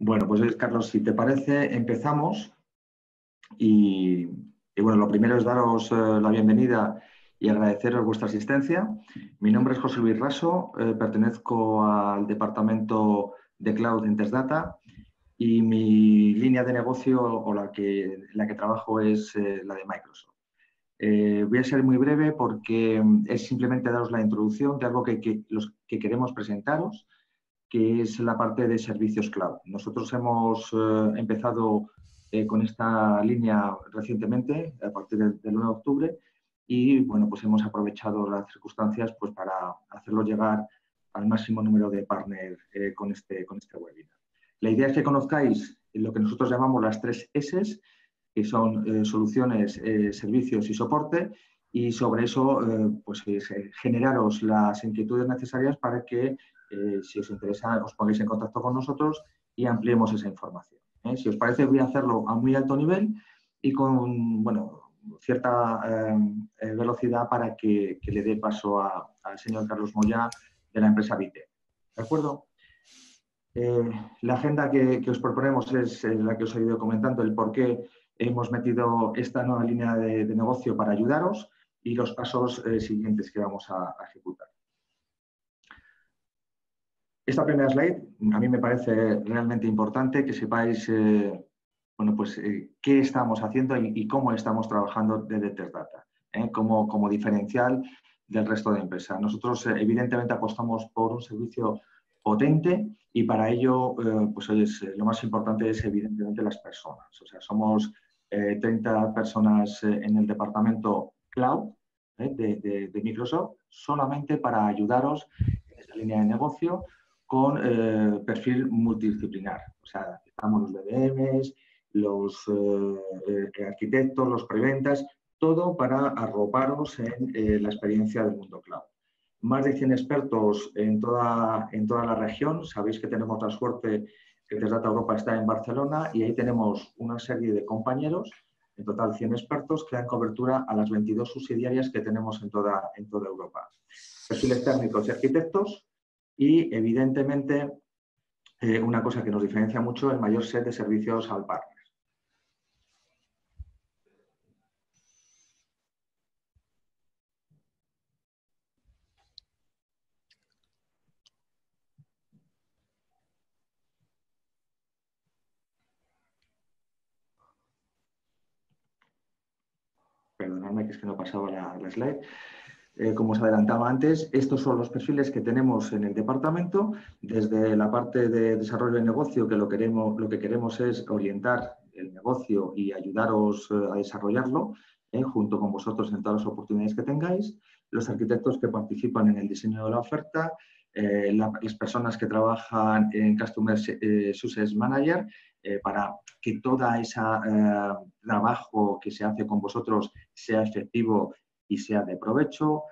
Bueno, pues eh, Carlos, si te parece, empezamos. Y, bueno, lo primero es daros eh, la bienvenida y agradeceros vuestra asistencia. Mi nombre es José Luis Raso, eh, pertenezco al departamento de Cloud Interdata y mi línea de negocio o la que, la que trabajo es la de Microsoft. voy a ser muy breve porque mm, es simplemente daros la introducción de algo que queremos presentaros que es la parte de servicios cloud. Nosotros hemos eh, empezado eh, con esta línea recientemente, a partir del, 1 de octubre, y bueno, pues hemos aprovechado las circunstancias pues, para hacerlo llegar al máximo número de partners eh, con, este, con este webinar. La idea es que conozcáis lo que nosotros llamamos las tres S, que son soluciones, servicios y soporte, y sobre eso pues, generaros las inquietudes necesarias para que eh, si os interesa, os pongáis en contacto con nosotros y ampliemos esa información. ¿eh? Si os parece, voy a hacerlo a muy alto nivel y con bueno, cierta eh, velocidad para que, le dé paso al señor Carlos Moya de la empresa Vite. ¿De acuerdo? la agenda que, os proponemos es la que os he ido comentando, el por qué hemos metido esta nueva línea de, negocio para ayudaros y los pasos siguientes que vamos a ejecutar. Esta primera slide a mí me parece realmente importante que sepáis eh, pues, eh, qué estamos haciendo y, cómo estamos trabajando desde Terdata, ¿eh? como, diferencial del resto de empresas. Nosotros evidentemente apostamos por un servicio potente y para ello pues, lo más importante es evidentemente las personas. O sea, somos 30 personas en el departamento cloud de, de Microsoft solamente para ayudaros en esa línea de negocio con eh, perfil multidisciplinar. O sea, estamos los BDMs, los eh, eh, arquitectos, los preventas, todo para arroparos en la experiencia del mundo cloud. Más de 100 expertos en toda, en toda la región. Sabéis que tenemos la suerte que Tesdata Europa está en Barcelona y ahí tenemos una serie de compañeros, en total 100 expertos, que dan cobertura a las 22 subsidiarias que tenemos en toda, en toda Europa. Perfiles técnicos y arquitectos, y evidentemente eh, una cosa que nos diferencia mucho es el mayor set de servicios al partner. Perdonadme que es que no pasaba la slide. Eh, como os adelantaba antes, estos son los perfiles que tenemos en el departamento, desde la parte de desarrollo de negocio, que lo, queremos, lo que queremos es orientar el negocio y ayudaros eh, a desarrollarlo, eh, junto con vosotros en todas las oportunidades que tengáis, los arquitectos que participan en el diseño de la oferta, las personas que trabajan en Customer Success Manager, para que todo ese trabajo que se hace con vosotros sea efectivo y sea de provecho.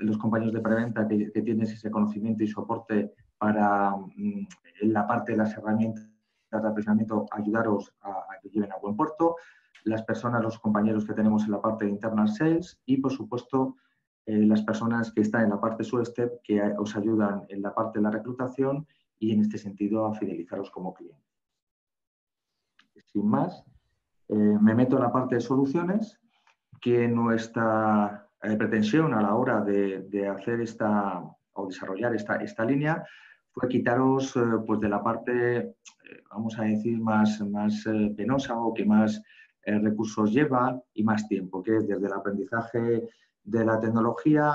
los compañeros de preventa que, tienen ese conocimiento y soporte para mm, la parte de las herramientas de aprisionamiento, ayudaros a, que lleven a buen puerto. Las personas, los compañeros que tenemos en la parte de internal sales y, por supuesto, eh, las personas que están en la parte step que os ayudan en la parte de la reclutación y, en este sentido, a fidelizaros como cliente Sin más, eh, me meto en la parte de soluciones que nuestra eh, pretensión a la hora de, hacer esta o desarrollar esta, línea fue quitaros eh, pues de la parte, eh, vamos a decir, más, más penosa o que más recursos lleva y más tiempo, que es desde el aprendizaje de la tecnología,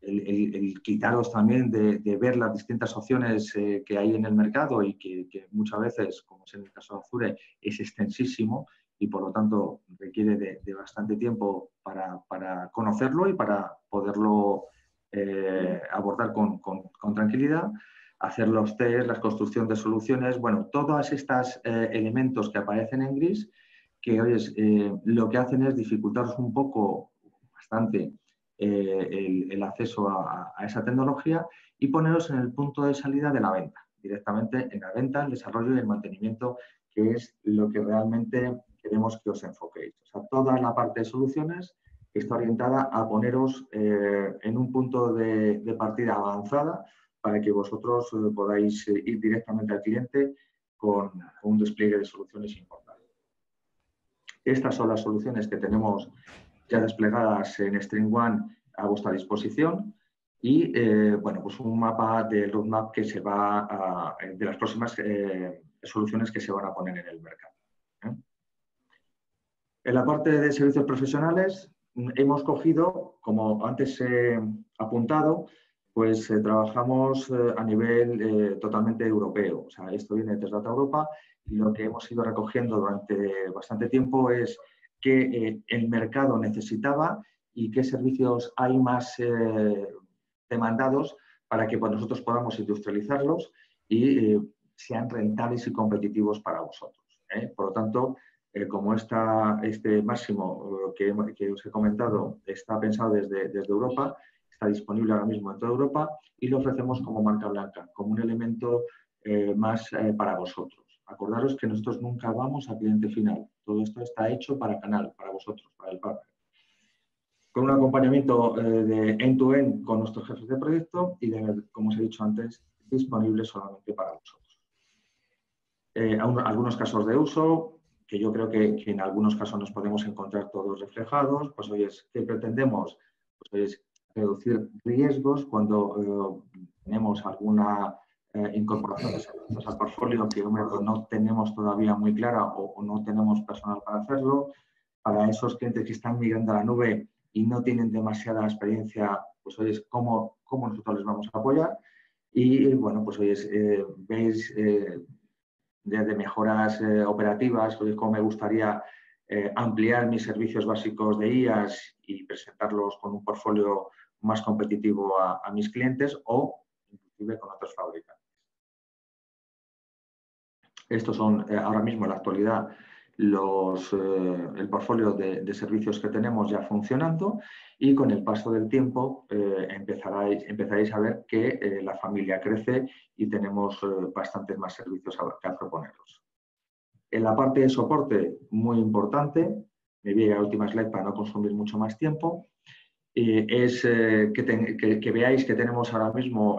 el, quitaros también de, ver las distintas opciones que hay en el mercado y que, que, muchas veces, como es en el caso de Azure, es extensísimo y por lo tanto requiere de, bastante tiempo para, conocerlo y para poderlo eh, abordar con, tranquilidad, hacer los test, la construcción de soluciones, bueno, todos estos eh, elementos que aparecen en gris, que hoy eh, lo que hacen es dificultaros un poco, bastante, el, acceso a esa tecnología y poneros en el punto de salida de la venta, directamente en la venta, el desarrollo y el mantenimiento, que es lo que realmente queremos que os enfoquéis. toda la parte de soluciones está orientada a poneros eh, en un punto de, partida avanzada para que vosotros eh, podáis eh, ir directamente al cliente con, un despliegue de soluciones importante. Estas son las soluciones que tenemos ya desplegadas en String One a vuestra disposición y bueno, pues un mapa de roadmap que se va de las próximas soluciones que se van a poner en el mercado. En la parte de servicios profesionales mm, hemos cogido, como antes he apuntado, pues eh, trabajamos eh, a nivel eh, totalmente europeo. O sea, esto viene desde Data Europa y lo que hemos ido recogiendo durante bastante tiempo es qué el mercado necesitaba y qué servicios hay más demandados para que nosotros podamos industrializarlos y sean rentables y competitivos para vosotros. Por lo tanto, eh, como este máximo eh, que, os he comentado está pensado desde, Europa, está disponible ahora mismo en toda Europa y lo ofrecemos como marca blanca, como un elemento eh, más para vosotros. Acordaros que nosotros nunca vamos al cliente final. Todo esto está hecho para canal, para vosotros, para el partner. Con un acompañamiento de end-to-end con nuestros jefes de proyecto y, como os he dicho antes, disponible solamente para vosotros. algunos casos de uso, que yo creo que, en algunos casos nos podemos encontrar todos reflejados, pues hoy es, ¿qué pretendemos? Pues es reducir riesgos cuando eh, tenemos alguna eh, incorporación de servicios al portfolio que pues, no tenemos todavía muy clara o, no tenemos personal para hacerlo. Para esos clientes que están migrando a la nube y no tienen demasiada experiencia, pues hoy es cómo, cómo nosotros les vamos a apoyar. Y bueno, pues hoy eh, veis desde mejoras eh, operativas, pues, cómo me gustaría eh, ampliar mis servicios básicos de IAS y presentarlos con un portfolio más competitivo a, mis clientes o inclusive con otros fabricantes. Estos son eh, ahora mismo en la actualidad eh, el portfolio de, servicios que tenemos ya funcionando y con el paso del tiempo eh, empezaréis, a ver que eh, la familia crece y tenemos bastantes más servicios que proponerlos. proponeros. En la parte de soporte, muy importante, me voy a la última slide para no consumir mucho más tiempo, es que, veáis que tenemos ahora mismo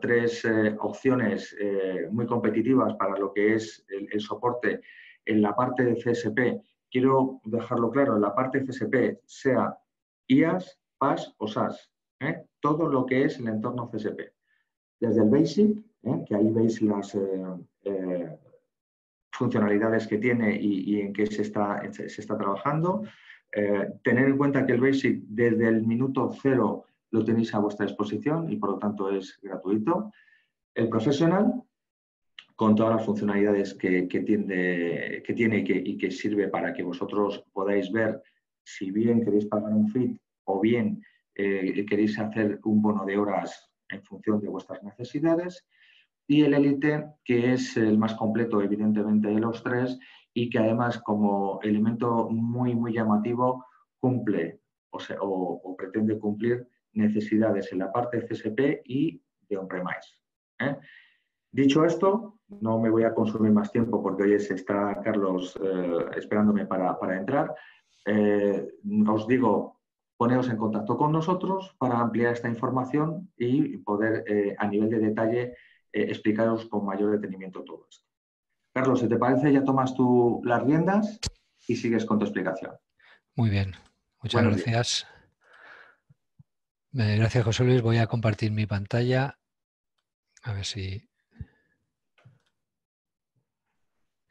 tres opciones muy competitivas para lo que es el soporte en la parte de CSP, quiero dejarlo claro, en la parte de CSP, sea IAS, PaaS o SaaS. ¿eh? todo lo que es el entorno CSP. Desde el Basic, ¿eh? que ahí veis las eh, funcionalidades que tiene y, en qué se está, trabajando, tener en cuenta que el Basic desde el minuto cero lo tenéis a vuestra disposición y por lo tanto es gratuito. El Professional, con todas las funcionalidades que, tiene y que, sirve para que vosotros podáis ver si bien queréis pagar un fit o bien eh, queréis hacer un bono de horas en función de vuestras necesidades. Y el Elite, que es el más completo evidentemente de los tres y que además como elemento muy, muy llamativo cumple o, pretende cumplir necesidades en la parte CSP y de on-premise. ¿eh? Dicho esto, no me voy a consumir más tiempo porque hoy está Carlos eh, esperándome para, entrar. Eh, os digo, poneos en contacto con nosotros para ampliar esta información y poder eh, a nivel de detalle explicaros con mayor detenimiento todo esto. Carlos, si te parece, ya tomas tú las riendas y sigues con tu explicación. Muy bien, muchas gracias. Gracias, José Luis. Voy a compartir mi pantalla. A ver si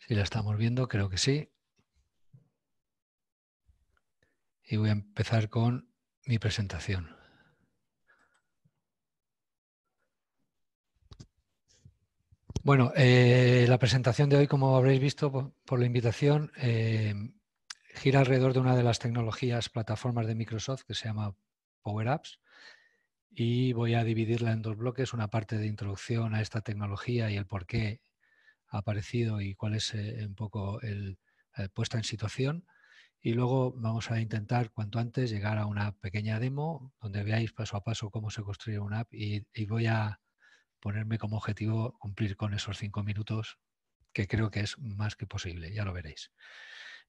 Y la estamos viendo, creo que sí. Y voy a empezar con mi presentación. Bueno, eh, la presentación de hoy, como habréis visto por, la invitación, eh, gira alrededor de una de las tecnologías, plataformas de Microsoft que se llama Power Apps y voy a dividirla en dos bloques, una parte de introducción a esta tecnología y el por qué ha aparecido y cuál es eh, un poco el eh, puesta en situación. Y luego vamos a intentar cuanto antes llegar a una pequeña demo donde veáis paso a paso cómo se construye una app y, voy a ponerme como objetivo cumplir con esos cinco minutos que creo que es más que posible, ya lo veréis.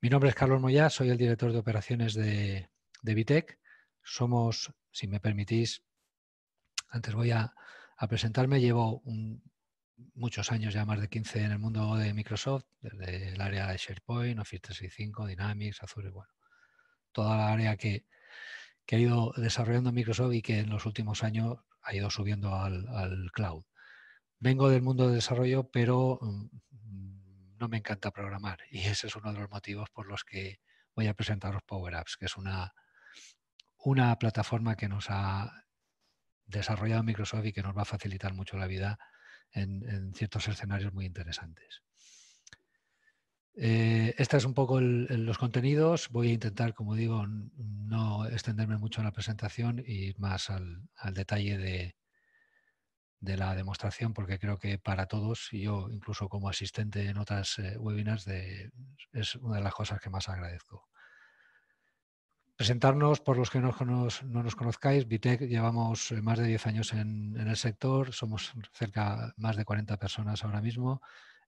Mi nombre es Carlos Moyá, soy el director de operaciones de, de Vitec. Somos, si me permitís, antes voy a presentarme, llevo un, muchos años, ya más de 15 en el mundo de Microsoft, desde el área de SharePoint, Office 365, Dynamics, Azure, bueno, toda la área que, que ha ido desarrollando Microsoft y que en los últimos años ha ido subiendo al, cloud. Vengo del mundo de desarrollo, pero mm, no me encanta programar y ese es uno de los motivos por los que voy a presentaros Power Apps, que es una, una plataforma que nos ha desarrollado Microsoft y que nos va a facilitar mucho la vida en, ciertos escenarios muy interesantes. Eh, este es un poco los contenidos. Voy a intentar, como digo, no extenderme mucho en la presentación y ir más al, detalle de, la demostración, porque creo que para todos, y yo incluso como asistente en otras eh, webinars, es una de las cosas que más agradezco. Presentarnos, por los que no nos, conozcáis, Vitec llevamos eh, más de 10 años en, el sector, somos cerca más de 40 personas ahora mismo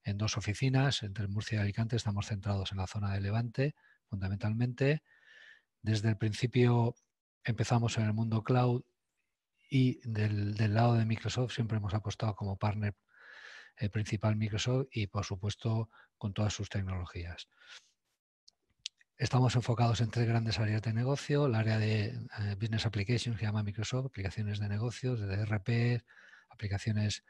en dos oficinas, entre Murcia y Alicante, estamos centrados en la zona de Levante fundamentalmente. Desde el principio empezamos en el mundo cloud y del, lado de Microsoft siempre hemos apostado como partner eh, principal Microsoft y por supuesto con todas sus tecnologías. Estamos enfocados en tres grandes áreas de negocio. El área de eh, Business Applications que llama Microsoft, aplicaciones de negocios, de DRP, e aplicaciones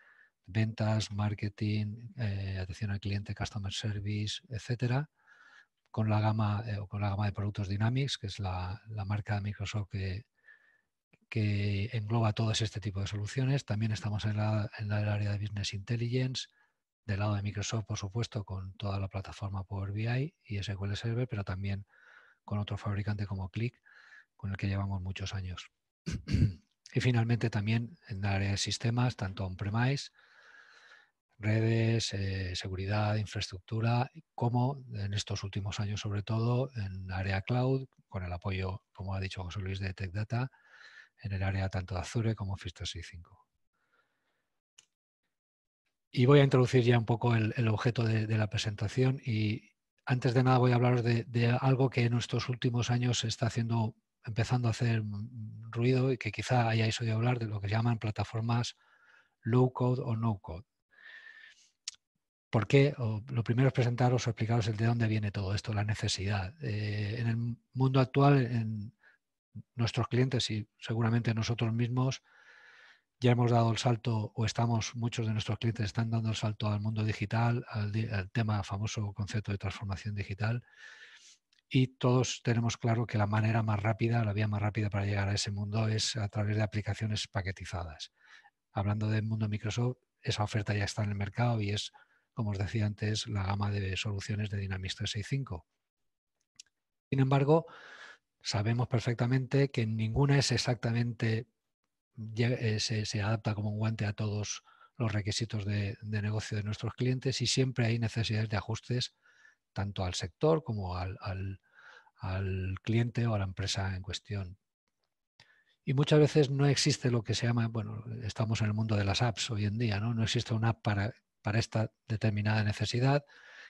de ventas, marketing, eh, atención al cliente, customer service, etcétera. Con la gama eh, con la gama de productos Dynamics, que es la, marca de Microsoft que, engloba todo este tipo de soluciones. También estamos en, la, en el área de Business Intelligence, del lado de Microsoft, por supuesto, con toda la plataforma Power BI y SQL Server, pero también con otro fabricante como Click, con el que llevamos muchos años. y finalmente también en el área de sistemas, tanto on-premise, redes, eh, seguridad, infraestructura, como en estos últimos años sobre todo en área cloud, con el apoyo, como ha dicho José Luis, de TechData, Data, en el área tanto de Azure como Office 6.5. Y voy a introducir ya un poco el, objeto de, la presentación y antes de nada voy a hablaros de, algo que en estos últimos años se está haciendo, empezando a hacer mm, ruido y que quizá hayáis oído hablar de lo que llaman plataformas low code o no code. ¿Por qué? lo primero es presentaros o explicaros el de dónde viene todo esto, la necesidad. Eh, en el mundo actual, en nuestros clientes y seguramente nosotros mismos, ya hemos dado el salto o estamos, muchos de nuestros clientes están dando el salto al mundo digital, al, tema famoso concepto de transformación digital. Y todos tenemos claro que la manera más rápida, la vía más rápida para llegar a ese mundo es a través de aplicaciones paquetizadas. Hablando del mundo Microsoft, esa oferta ya está en el mercado y es, como os decía antes, la gama de soluciones de Dynamics 365. Sin embargo, sabemos perfectamente que ninguna es exactamente eh, se, adapta como un guante a todos los requisitos de, negocio de nuestros clientes y siempre hay necesidades de ajustes tanto al sector como al, cliente o a la empresa en cuestión. Y muchas veces no existe lo que se llama, bueno, estamos en el mundo de las apps hoy en día, ¿no? No existe una app para, para esta determinada necesidad,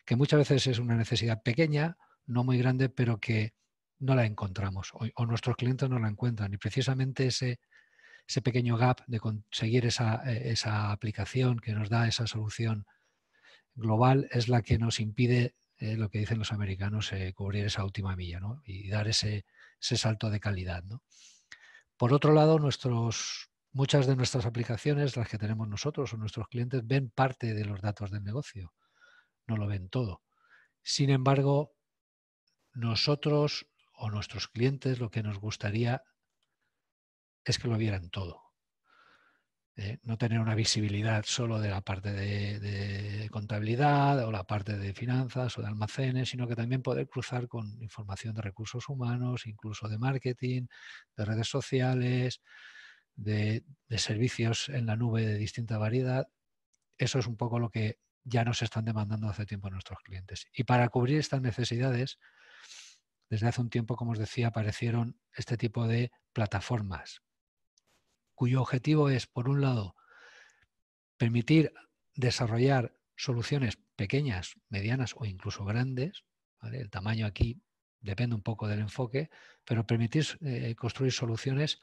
que muchas veces es una necesidad pequeña, no muy grande, pero que no la encontramos o nuestros clientes no la encuentran. Y precisamente ese, ese pequeño gap de conseguir eh, esa, aplicación que nos da esa solución global es la que nos impide, eh, lo que dicen los americanos, eh, cubrir esa última milla y dar ese, salto de calidad. Por otro lado, nuestros, muchas de nuestras aplicaciones, las que tenemos nosotros o nuestros clientes, ven parte de los datos del negocio, no lo ven todo. Sin embargo, nosotros o nuestros clientes lo que nos gustaría es que lo vieran todo. ¿eh? no tener una visibilidad solo de la parte de, contabilidad o la parte de finanzas o de almacenes, sino que también poder cruzar con información de recursos humanos, incluso de marketing, de redes sociales, de, de servicios en la nube de distinta variedad. Eso es un poco lo que ya nos están demandando hace tiempo nuestros clientes. Y para cubrir estas necesidades, desde hace un tiempo, como os decía, aparecieron este tipo de plataformas, cuyo objetivo es, por un lado, permitir desarrollar soluciones pequeñas, medianas o incluso grandes. El tamaño aquí depende un poco del enfoque, pero permitir eh, construir soluciones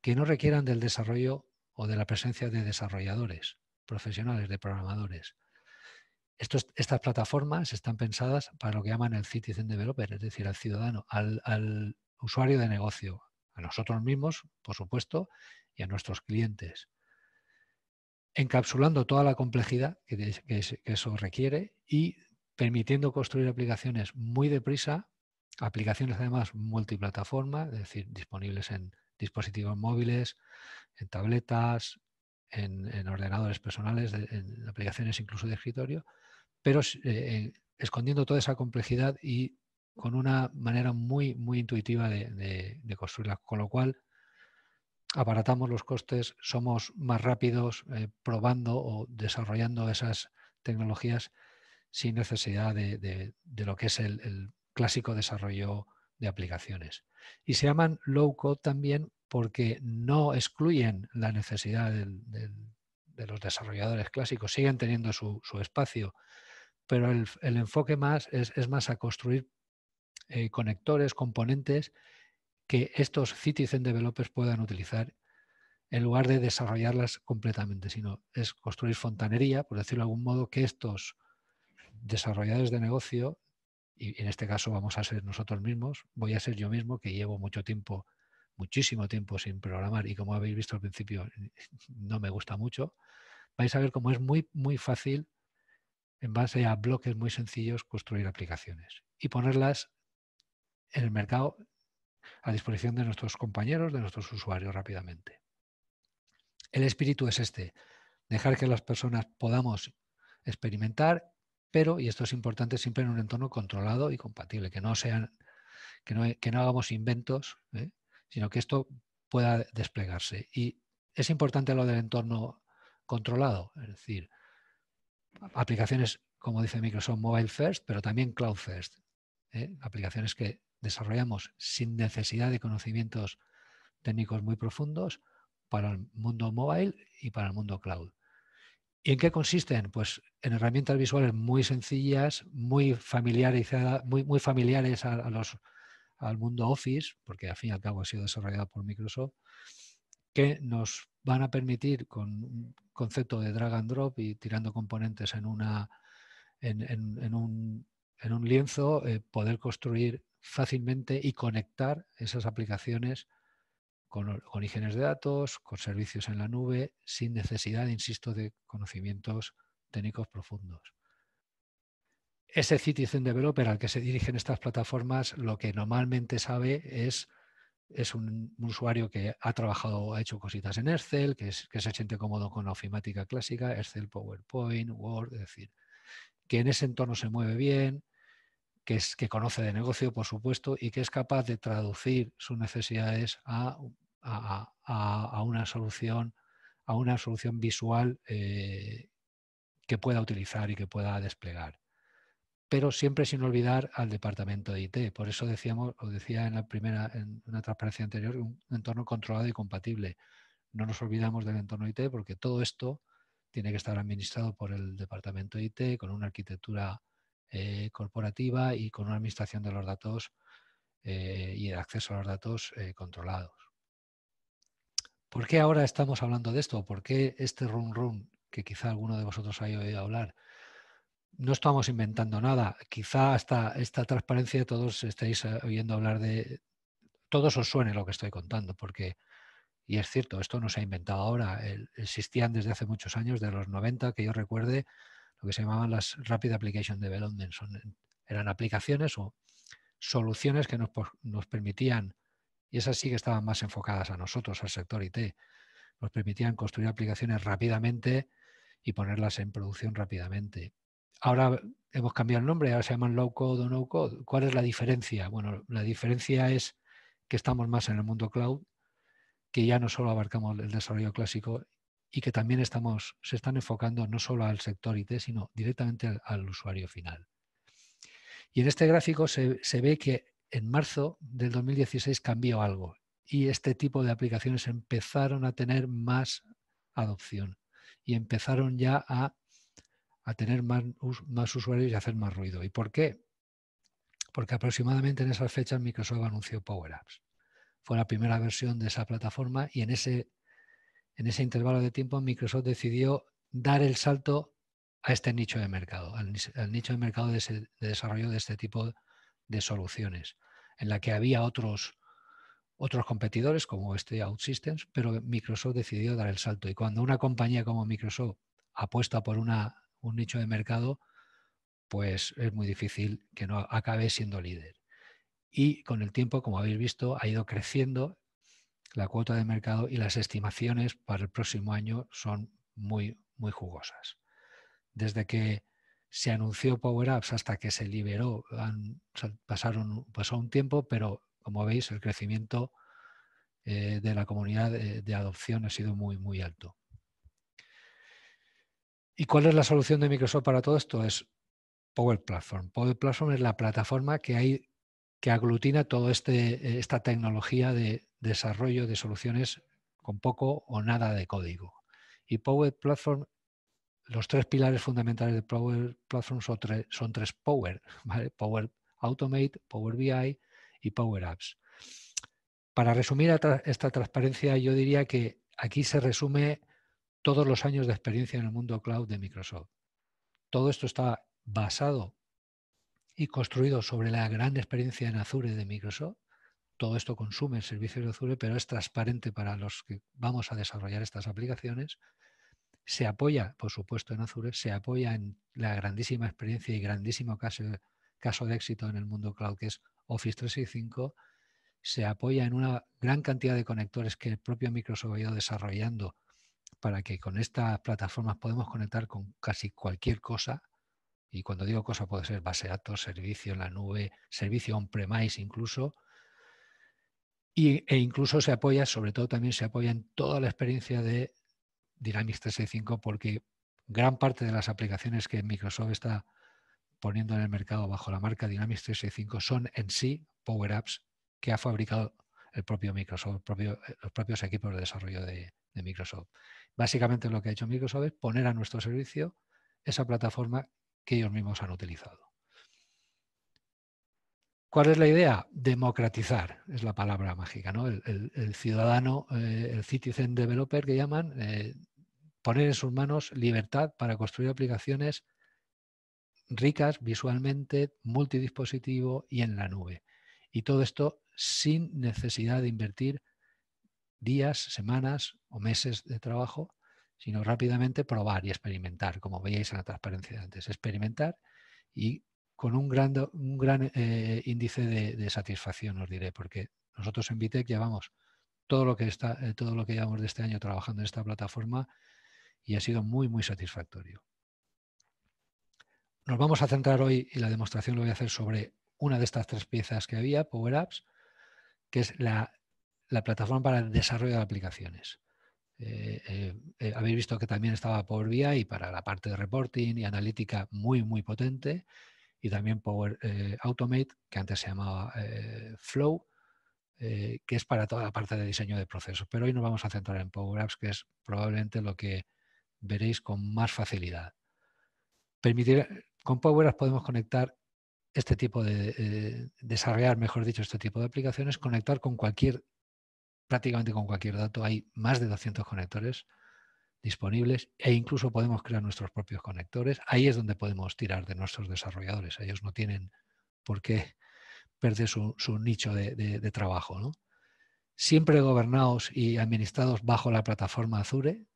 que no requieran del desarrollo o de la presencia de desarrolladores profesionales, de programadores. estas plataformas están pensadas para lo que llaman el citizen developer, es decir, al ciudadano, al, al usuario de negocio, a nosotros mismos, por supuesto, y a nuestros clientes, encapsulando toda la complejidad que, eso requiere y permitiendo construir aplicaciones muy deprisa, aplicaciones además multiplataforma, es decir, disponibles en dispositivos móviles, en tabletas, en, ordenadores personales, en aplicaciones incluso de escritorio, pero eh, eh, escondiendo toda esa complejidad y con una manera muy, muy intuitiva de, de construirla. Con lo cual, abaratamos los costes, somos más rápidos eh, probando o desarrollando esas tecnologías sin necesidad de, lo que es el, clásico desarrollo de aplicaciones. Y se llaman low code también porque no excluyen la necesidad de los desarrolladores clásicos, siguen teniendo su, espacio, pero el, enfoque más es, más a construir eh, conectores, componentes que estos citizen developers puedan utilizar en lugar de desarrollarlas completamente, sino es construir fontanería, por decirlo de algún modo, que estos desarrolladores de negocio, y en este caso vamos a ser nosotros mismos, voy a ser yo mismo, que llevo mucho tiempo, muchísimo tiempo sin programar, y como habéis visto al principio, no me gusta mucho, vais a ver cómo es muy, muy fácil, en base a bloques muy sencillos, construir aplicaciones y ponerlas en el mercado a disposición de nuestros compañeros, de nuestros usuarios rápidamente. El espíritu es este, dejar que las personas podamos experimentar, pero, y esto es importante, siempre en un entorno controlado y compatible, que no sean, que no, hagamos inventos, ¿eh? sino que esto pueda desplegarse. Y es importante lo del entorno controlado, es decir, aplicaciones, como dice Microsoft, mobile first, pero también cloud first. ¿eh? Aplicaciones que desarrollamos sin necesidad de conocimientos técnicos muy profundos para el mundo mobile y para el mundo cloud. ¿Y en qué consisten? Pues en herramientas visuales muy sencillas, muy, muy, familiares a, los, al mundo Office, porque al fin y al cabo ha sido desarrollado por Microsoft, que nos van a permitir con un concepto de drag and drop y tirando componentes en, una, en un en un lienzo, eh, poder construir fácilmente y conectar esas aplicaciones con orígenes de datos, con servicios en la nube, sin necesidad, insisto, de conocimientos técnicos profundos. Ese Citizen Developer al que se dirigen estas plataformas, lo que normalmente sabe es, es un, usuario que ha trabajado, ha hecho cositas en Excel, que, es, que se siente cómodo con la ofimática clásica, Excel, PowerPoint, Word, es decir, que en ese entorno se mueve bien, que, es, que conoce de negocio, por supuesto, y que es capaz de traducir sus necesidades a, a, a, una, solución, a una solución visual eh, que pueda utilizar y que pueda desplegar. Pero siempre sin olvidar al departamento de IT. Por eso decíamos, os decía en la primera, en una transparencia anterior, un entorno controlado y compatible. No nos olvidamos del entorno IT porque todo esto tiene que estar administrado por el departamento IT con una arquitectura eh, corporativa y con una administración de los datos eh, y el acceso a los datos eh, controlados. ¿Por qué ahora estamos hablando de esto? ¿Por qué este run run que quizá alguno de vosotros haya oído hablar? No estamos inventando nada. Quizá hasta esta transparencia todos estéis oyendo hablar de... Todos os suene lo que estoy contando, porque y es cierto, esto no se ha inventado ahora. Existían desde hace muchos años, de los 90, que yo recuerde, lo que se llamaban las Rapid Application Development. Son, eran aplicaciones o soluciones que nos, nos permitían, y esas sí que estaban más enfocadas a nosotros, al sector IT, nos permitían construir aplicaciones rápidamente y ponerlas en producción rápidamente. Ahora hemos cambiado el nombre, ahora se llaman low code o no code. ¿Cuál es la diferencia? Bueno, la diferencia es que estamos más en el mundo cloud que ya no solo abarcamos el desarrollo clásico y que también estamos, se están enfocando no solo al sector IT, sino directamente al, usuario final. Y en este gráfico se, ve que en marzo del 2016 cambió algo y este tipo de aplicaciones empezaron a tener más adopción y empezaron ya a, tener más, más usuarios y hacer más ruido. ¿Y por qué? Porque aproximadamente en esas fechas Microsoft anunció Power Apps. Fue la primera versión de esa plataforma y en ese, en ese intervalo de tiempo Microsoft decidió dar el salto a este nicho de mercado, al, nicho de mercado de, desarrollo de este tipo de soluciones, en la que había otros, otros competidores como este OutSystems, pero Microsoft decidió dar el salto. Y cuando una compañía como Microsoft apuesta por una, un nicho de mercado, pues es muy difícil que no acabe siendo líder y con el tiempo, como habéis visto, ha ido creciendo la cuota de mercado y las estimaciones para el próximo año son muy, muy jugosas. Desde que se anunció Power Apps hasta que se liberó, pasaron, pasó un tiempo, pero como veis, el crecimiento eh, de la comunidad eh, de adopción ha sido muy, muy alto. ¿Y cuál es la solución de Microsoft para todo esto? Es Power Platform. Power Platform es la plataforma que hay que aglutina toda este, eh, esta tecnología de desarrollo de soluciones con poco o nada de código. Y Power Platform, los tres pilares fundamentales de Power Platform son tres, Power, Power Automate, Power BI y Power Apps. Para resumir esta transparencia, yo diría que aquí se resume todos los años de experiencia en el mundo cloud de Microsoft. Todo esto está basado y construido sobre la gran experiencia en Azure de Microsoft. Todo esto consume servicios de Azure, pero es transparente para los que vamos a desarrollar estas aplicaciones. Se apoya, por supuesto, en Azure, se apoya en la grandísima experiencia y grandísimo caso, caso de éxito en el mundo cloud que es Office 365. Se apoya en una gran cantidad de conectores que el propio Microsoft ha ido desarrollando para que con estas plataformas podemos conectar con casi cualquier cosa, y cuando digo cosa puede ser base de datos, servicio en la nube, servicio on-premise incluso. e incluso se apoya, sobre todo también se apoya en toda la experiencia de Dynamics 365 porque gran parte de las aplicaciones que Microsoft está poniendo en el mercado bajo la marca Dynamics 365 son en sí Power Apps que ha fabricado el propio Microsoft, los propios equipos de desarrollo de Microsoft. Básicamente lo que ha hecho Microsoft es poner a nuestro servicio esa plataforma que ellos mismos han utilizado. ¿Cuál es la idea? Democratizar, es la palabra mágica, ¿no? El, ciudadano, eh, el citizen developer que llaman, eh, poner en sus manos libertad para construir aplicaciones ricas visualmente, multidispositivo y en la nube. Y todo esto sin necesidad de invertir días, semanas o meses de trabajo sino rápidamente probar y experimentar, como veíais en la transparencia de antes, experimentar y con un gran, un gran eh, índice de, satisfacción, os diré, porque nosotros en Vitec llevamos todo lo que está, eh, todo lo que llevamos de este año trabajando en esta plataforma y ha sido muy, muy satisfactorio. Nos vamos a centrar hoy, y la demostración lo voy a hacer sobre una de estas tres piezas que había, Power Apps, que es la, la plataforma para el desarrollo de aplicaciones. Eh, eh, eh, habéis visto que también estaba Power BI para la parte de reporting y analítica muy, muy potente. Y también Power Automate, que antes se llamaba Flow, que es para toda la parte de diseño de procesos. Pero hoy nos vamos a centrar en Power Apps, que es probablemente lo que veréis con más facilidad. Permitir, con Power Apps podemos conectar este tipo de, desarrollar, mejor dicho, este tipo de aplicaciones, conectar con cualquier prácticamente con cualquier dato. Hay más de 200 conectores disponibles e incluso podemos crear nuestros propios conectores. Ahí es donde podemos tirar de nuestros desarrolladores. Ellos no tienen por qué perder su, nicho de, trabajo. Siempre gobernados y administrados bajo la plataforma Azure,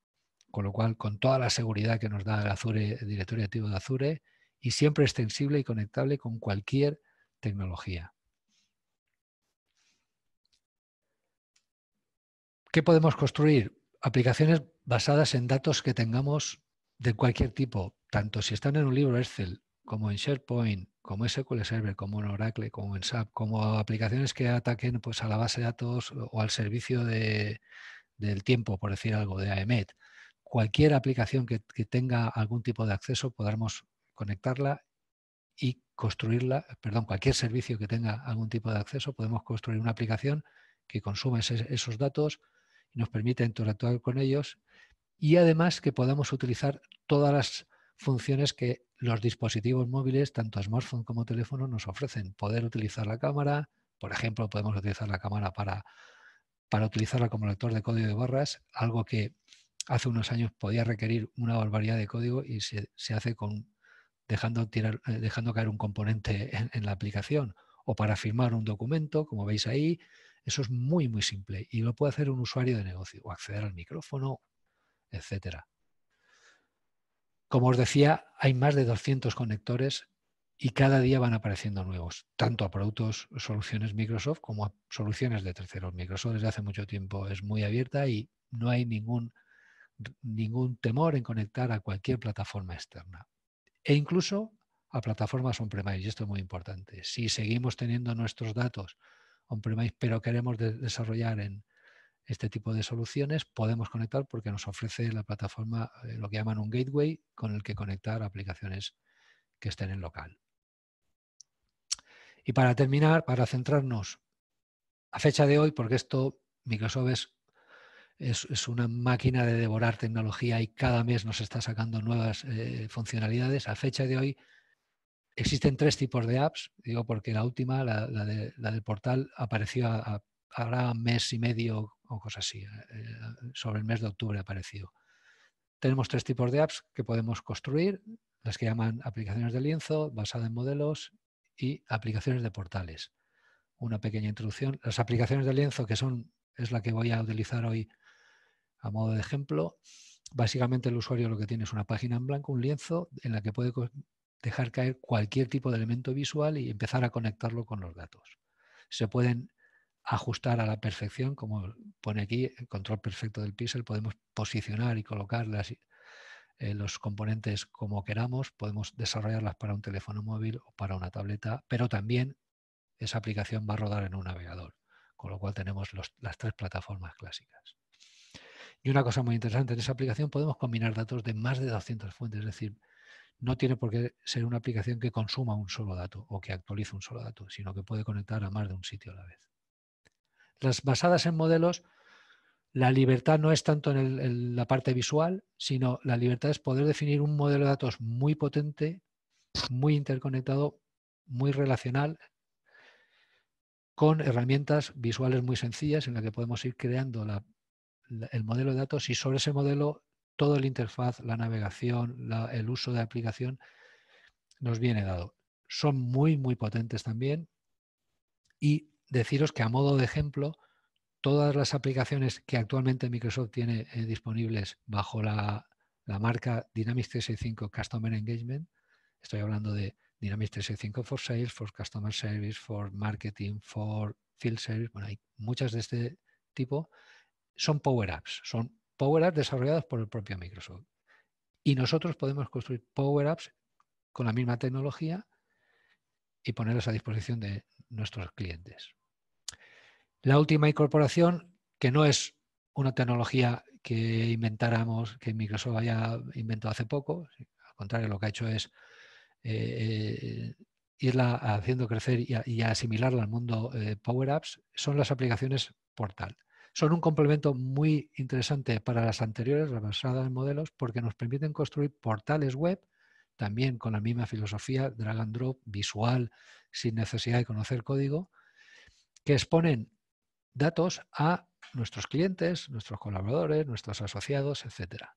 con lo cual con toda la seguridad que nos da el Azure, directorio activo de Azure, y siempre extensible y conectable con cualquier tecnología. ¿Qué podemos construir? Aplicaciones basadas en datos que tengamos de cualquier tipo, tanto si están en un libro Excel, como en SharePoint, como en SQL Server, como en Oracle, como en SAP, como aplicaciones que ataquen pues, a la base de datos o al servicio de, del tiempo, por decir algo, de AEMET. Cualquier aplicación que, tenga algún tipo de acceso, podamos conectarla y construirla, perdón, cualquier servicio que tenga algún tipo de acceso, podemos construir una aplicación que consume esos datos, nos permite interactuar con ellos y además que podamos utilizar todas las funciones que los dispositivos móviles, tanto smartphone como teléfono, nos ofrecen. Poder utilizar la cámara, por ejemplo, podemos utilizar la cámara para, utilizarla como lector de código de barras, algo que hace unos años podía requerir una barbaridad de código y se, hace con dejando, tirar, eh, dejando caer un componente en la aplicación o para firmar un documento, como veis ahí, eso es muy, muy simple y lo puede hacer un usuario de negocio o acceder al micrófono, etc. Como os decía, hay más de 200 conectores y cada día van apareciendo nuevos, tanto a productos, soluciones Microsoft como a soluciones de terceros. Microsoft desde hace mucho tiempo es muy abierta y no hay ningún, ningún temor en conectar a cualquier plataforma externa. E incluso a plataformas on-premise, y esto es muy importante. Si seguimos teniendo nuestros datos pero queremos desarrollar en este tipo de soluciones, podemos conectar porque nos ofrece la plataforma eh, lo que llaman un gateway con el que conectar aplicaciones que estén en local. Y para terminar, para centrarnos a fecha de hoy, porque esto Microsoft es, una máquina de devorar tecnología y cada mes nos está sacando nuevas eh, funcionalidades, a fecha de hoy Existen tres tipos de apps, digo porque la última, la, del portal, apareció a, mes y medio o cosas así, eh, eh, sobre el mes de octubre apareció. Tenemos tres tipos de apps que podemos construir, las que llaman aplicaciones de lienzo, basada en modelos y aplicaciones de portales. Una pequeña introducción. Las aplicaciones de lienzo, que son, es la que voy a utilizar hoy a modo de ejemplo, básicamente el usuario lo que tiene es una página en blanco, un lienzo en la que puede dejar caer cualquier tipo de elemento visual y empezar a conectarlo con los datos. Se pueden ajustar a la perfección, como pone aquí el control perfecto del Pixel, podemos posicionar y colocar eh, los componentes como queramos, podemos desarrollarlas para un teléfono móvil o para una tableta, pero también esa aplicación va a rodar en un navegador, con lo cual tenemos las tres plataformas clásicas. Y una cosa muy interesante, en esa aplicación podemos combinar datos de más de 200 fuentes, es decir, no tiene por qué ser una aplicación que consuma un solo dato o que actualice un solo dato, sino que puede conectar a más de un sitio a la vez. Las basadas en modelos, la libertad no es tanto en, la parte visual, sino la libertad es poder definir un modelo de datos muy potente, muy interconectado, muy relacional, con herramientas visuales muy sencillas en las que podemos ir creando el modelo de datos y sobre ese modelo todo el interfaz, la navegación, el uso de aplicación nos viene dado. Son muy, muy potentes también. Y deciros que a modo de ejemplo, todas las aplicaciones que actualmente Microsoft tiene eh, disponibles bajo la, la, marca Dynamics 365 Customer Engagement, estoy hablando de Dynamics 365 for Sales, for Customer Service, for Marketing, for Field Service, bueno, hay muchas de este tipo, son Power Apps, son Power Apps desarrolladas por el propio Microsoft. Y nosotros podemos construir Power Apps con la misma tecnología y ponerlas a disposición de nuestros clientes. La última incorporación, que no es una tecnología que inventáramos, que Microsoft haya inventado hace poco, al contrario, lo que ha hecho es eh, irla haciendo crecer y, asimilarla al mundo de eh, Power Apps, son las aplicaciones portal son un complemento muy interesante para las anteriores, las basadas en modelos, porque nos permiten construir portales web también con la misma filosofía drag and drop, visual, sin necesidad de conocer código, que exponen datos a nuestros clientes, nuestros colaboradores, nuestros asociados, etcétera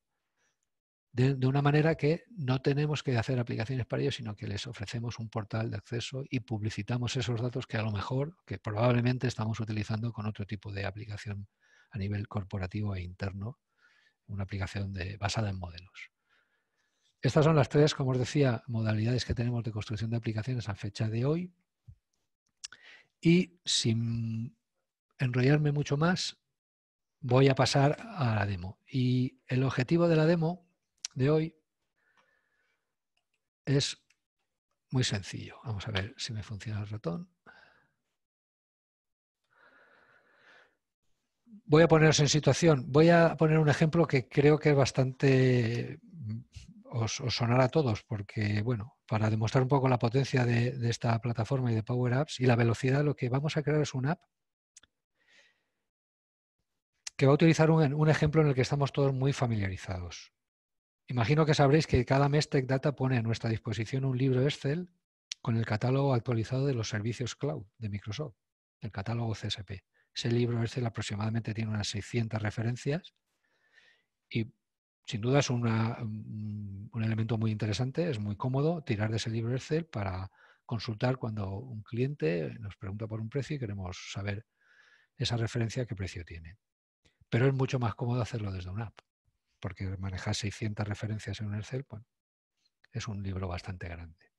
de, una manera que no tenemos que hacer aplicaciones para ellos, sino que les ofrecemos un portal de acceso y publicitamos esos datos que a lo mejor, que probablemente estamos utilizando con otro tipo de aplicación a nivel corporativo e interno, una aplicación de, basada en modelos. Estas son las tres, como os decía, modalidades que tenemos de construcción de aplicaciones a fecha de hoy. Y sin enrollarme mucho más, voy a pasar a la demo. Y el objetivo de la demo de hoy es muy sencillo. Vamos a ver si me funciona el ratón. Voy a poneros en situación. Voy a poner un ejemplo que creo que es bastante... Os, sonará a todos, porque, bueno, para demostrar un poco la potencia de, esta plataforma y de Power Apps y la velocidad, lo que vamos a crear es una app que va a utilizar un, ejemplo en el que estamos todos muy familiarizados. Imagino que sabréis que cada mes TechData pone a nuestra disposición un libro Excel con el catálogo actualizado de los servicios cloud de Microsoft, el catálogo CSP. Ese libro Excel aproximadamente tiene unas 600 referencias y sin duda es mm, un elemento muy interesante, es muy cómodo tirar de ese libro Excel para consultar cuando un cliente nos pregunta por un precio y queremos saber esa referencia qué precio tiene. Pero es mucho más cómodo hacerlo desde una app porque manejar 600 referencias en un Excel es un libro bastante grande.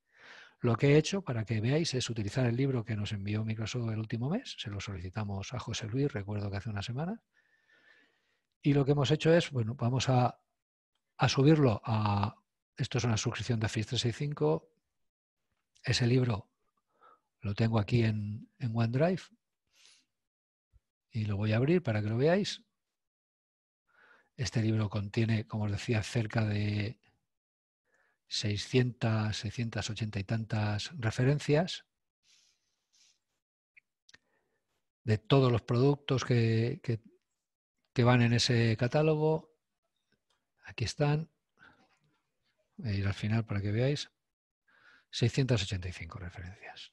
Lo que he hecho para que veáis es utilizar el libro que nos envió Microsoft el último mes, se lo solicitamos a José Luis, recuerdo que hace una semana. y lo que hemos hecho es, bueno, vamos a, subirlo a, esto es una suscripción de Office 365, ese libro lo tengo aquí en OneDrive, y lo voy a abrir para que lo veáis. Este libro contiene, como os decía, cerca de 600, 680 y tantas referencias de todos los productos que, que, van en ese catálogo. Aquí están. Voy a ir al final para que veáis. 685 referencias.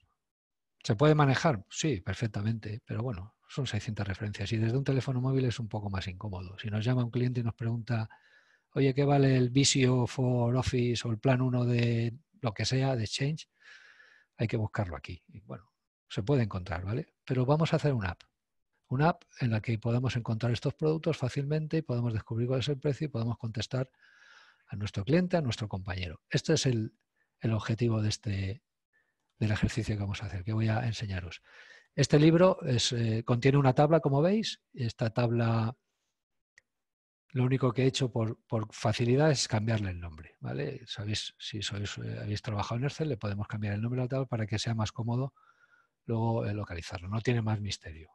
¿Se puede manejar? Sí, perfectamente, pero bueno, son 600 referencias y desde un teléfono móvil es un poco más incómodo. Si nos llama un cliente y nos pregunta, oye, ¿qué vale el Visio for Office o el plan 1 de lo que sea, de Exchange? Hay que buscarlo aquí. bueno, se puede encontrar, ¿vale? Pero vamos a hacer una app. Una app en la que podemos encontrar estos productos fácilmente y podemos descubrir cuál es el precio y podemos contestar a nuestro cliente, a nuestro compañero. Este es el, el objetivo de este, del ejercicio que vamos a hacer, que voy a enseñaros. Este libro eh, contiene una tabla, como veis. Esta tabla, lo único que he hecho por, facilidad es cambiarle el nombre. ¿vale? Sabéis, si sois, eh, habéis trabajado en Excel, le podemos cambiar el nombre a la tabla para que sea más cómodo luego eh, localizarlo. No tiene más misterio.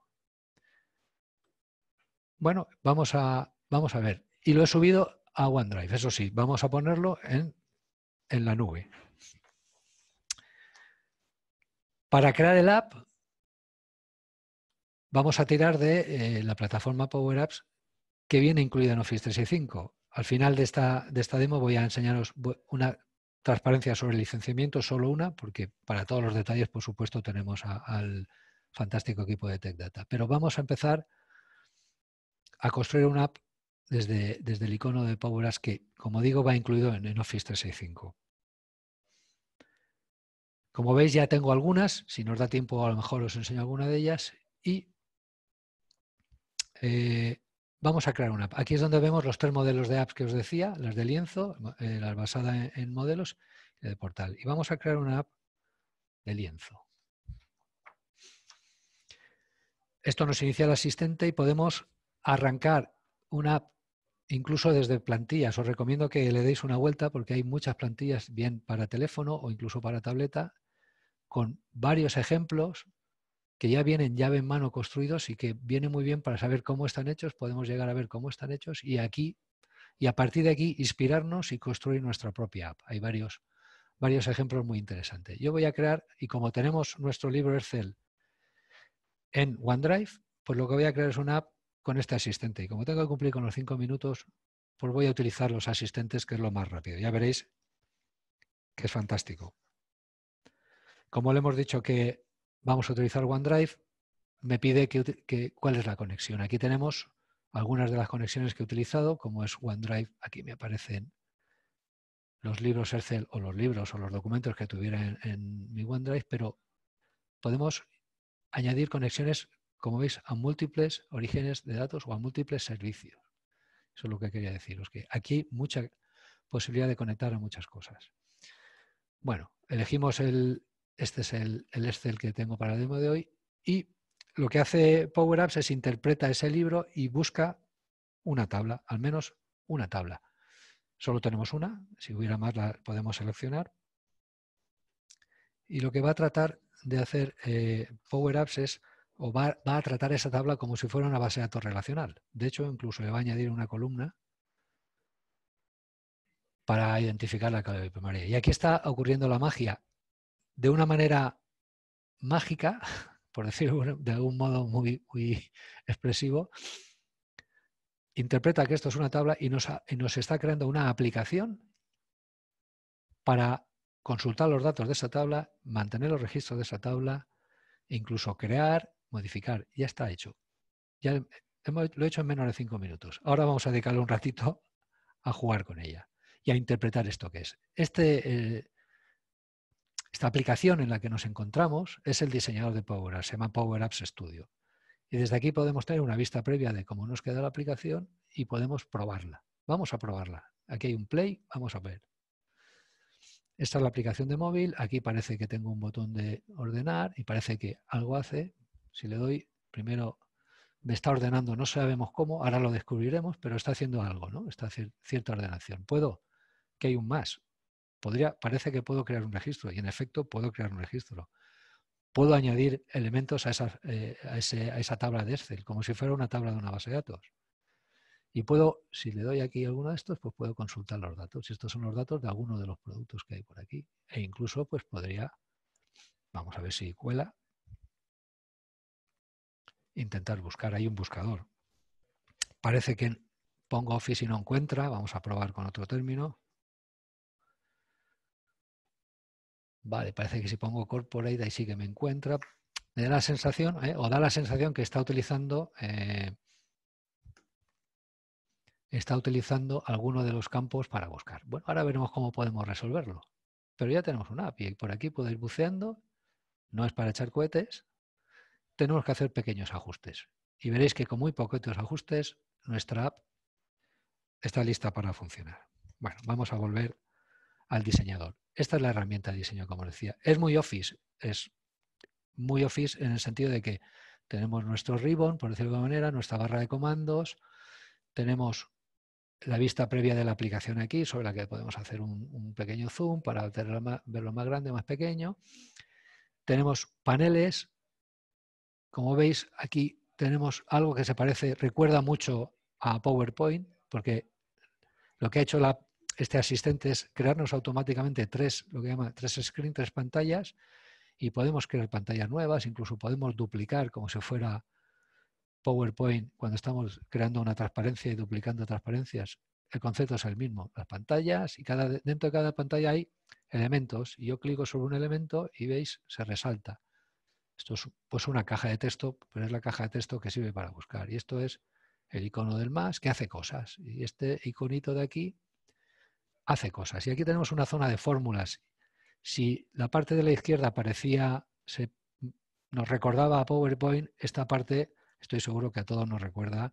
Bueno, vamos a, vamos a ver. Y lo he subido a OneDrive, eso sí, vamos a ponerlo en la nube. Para crear el app vamos a tirar de eh, la plataforma Power Apps que viene incluida en Office 365. Al final de esta, de esta demo voy a enseñaros una transparencia sobre el licenciamiento, solo una, porque para todos los detalles, por supuesto, tenemos al fantástico equipo de Tech Data. Pero vamos a empezar a construir una app desde, desde el icono de Power Apps que, como digo, va incluido en, en Office 365. Como veis, ya tengo algunas. Si nos da tiempo, a lo mejor os enseño alguna de ellas. Y eh, vamos a crear una app. Aquí es donde vemos los tres modelos de apps que os decía, las de lienzo, eh, las basadas en, modelos y de portal. Y vamos a crear una app de lienzo. Esto nos inicia el asistente y podemos arrancar una app incluso desde plantillas. Os recomiendo que le deis una vuelta porque hay muchas plantillas, bien para teléfono o incluso para tableta, con varios ejemplos que ya vienen llave en mano construidos y que viene muy bien para saber cómo están hechos, podemos llegar a ver cómo están hechos y aquí, y a partir de aquí, inspirarnos y construir nuestra propia app. Hay varios, varios ejemplos muy interesantes. Yo voy a crear, y como tenemos nuestro libro Excel en OneDrive, pues lo que voy a crear es una app con este asistente. Y como tengo que cumplir con los cinco minutos, pues voy a utilizar los asistentes, que es lo más rápido. Ya veréis que es fantástico. Como le hemos dicho que vamos a utilizar OneDrive, me pide que, cuál es la conexión. Aquí tenemos algunas de las conexiones que he utilizado, como es OneDrive, aquí me aparecen los libros Excel o los libros o los documentos que tuviera en, mi OneDrive, pero podemos añadir conexiones, como veis, a múltiples orígenes de datos o a múltiples servicios. Eso es lo que quería deciros, que aquí mucha posibilidad de conectar a muchas cosas. Bueno, elegimos el, este es el, Excel que tengo para el demo de hoy. Y lo que hace Power Apps es interpreta ese libro y busca una tabla, al menos una tabla. Solo tenemos una, si hubiera más la podemos seleccionar. Y lo que va a tratar de hacer eh, Power Apps es, o va, va, a tratar esa tabla como si fuera una base de datos relacional. De hecho, incluso le va a añadir una columna para identificar la clave primaria. Y aquí está ocurriendo la magia de una manera mágica, por decirlo de algún modo muy, muy expresivo, interpreta que esto es una tabla y nos, está creando una aplicación para consultar los datos de esa tabla, mantener los registros de esa tabla, incluso crear, modificar. Ya está hecho. Ya hemos, lo he hecho en menos de cinco minutos. Ahora vamos a dedicarle un ratito a jugar con ella y a interpretar esto que es. Este, eh, esta aplicación en la que nos encontramos es el diseñador de Power se llama Power Apps Studio. Y desde aquí podemos tener una vista previa de cómo nos queda la aplicación y podemos probarla. Vamos a probarla. Aquí hay un play, vamos a ver. Esta es la aplicación de móvil, aquí parece que tengo un botón de ordenar y parece que algo hace. Si le doy, primero me está ordenando, no sabemos cómo, ahora lo descubriremos, pero está haciendo algo, ¿no? Está haciendo cierta ordenación. Puedo, que hay un más, parece que puedo crear un registro y en efecto puedo crear un registro. Puedo añadir elementos eh, a esa, tabla de Excel, como si fuera una tabla de una base de datos. Y puedo, si le doy aquí alguno de estos, pues puedo consultar los datos. Estos son los datos de alguno de los productos que hay por aquí. E incluso, pues podría, vamos a ver si cuela, intentar buscar. Hay un buscador. Parece que pongo Office y no encuentra. Vamos a probar con otro término. vale, parece que si pongo corporate ahí sí que me encuentra. Me da la sensación, eh, o da la sensación que está utilizando, eh, está utilizando alguno de los campos para buscar. Bueno, ahora veremos cómo podemos resolverlo. Pero ya tenemos una y Por aquí podéis ir buceando. No es para echar cohetes. Tenemos que hacer pequeños ajustes. Y veréis que con muy poquitos ajustes nuestra app está lista para funcionar. Bueno, vamos a volver al diseñador. Esta es la herramienta de diseño, como decía. Es muy office, es muy office en el sentido de que tenemos nuestro ribbon, por decirlo de alguna manera, nuestra barra de comandos, tenemos la vista previa de la aplicación aquí, sobre la que podemos hacer un, pequeño zoom para verlo más grande, más pequeño. Tenemos paneles. Como veis, aquí tenemos algo que se parece, recuerda mucho a PowerPoint, porque lo que ha hecho la, este asistente es crearnos automáticamente tres, lo que llama tres screen, tres pantallas, y podemos crear pantallas nuevas, incluso podemos duplicar como si fuera PowerPoint cuando estamos creando una transparencia y duplicando transparencias. El concepto es el mismo, las pantallas y cada, dentro de cada pantalla hay elementos y yo clico sobre un elemento y veis, se resalta. Esto es pues una caja de texto, pero es la caja de texto que sirve para buscar. Y esto es el icono del más que hace cosas. Y este iconito de aquí hace cosas. Y aquí tenemos una zona de fórmulas. Si la parte de la izquierda parecía, se, nos recordaba a PowerPoint, esta parte estoy seguro que a todos nos recuerda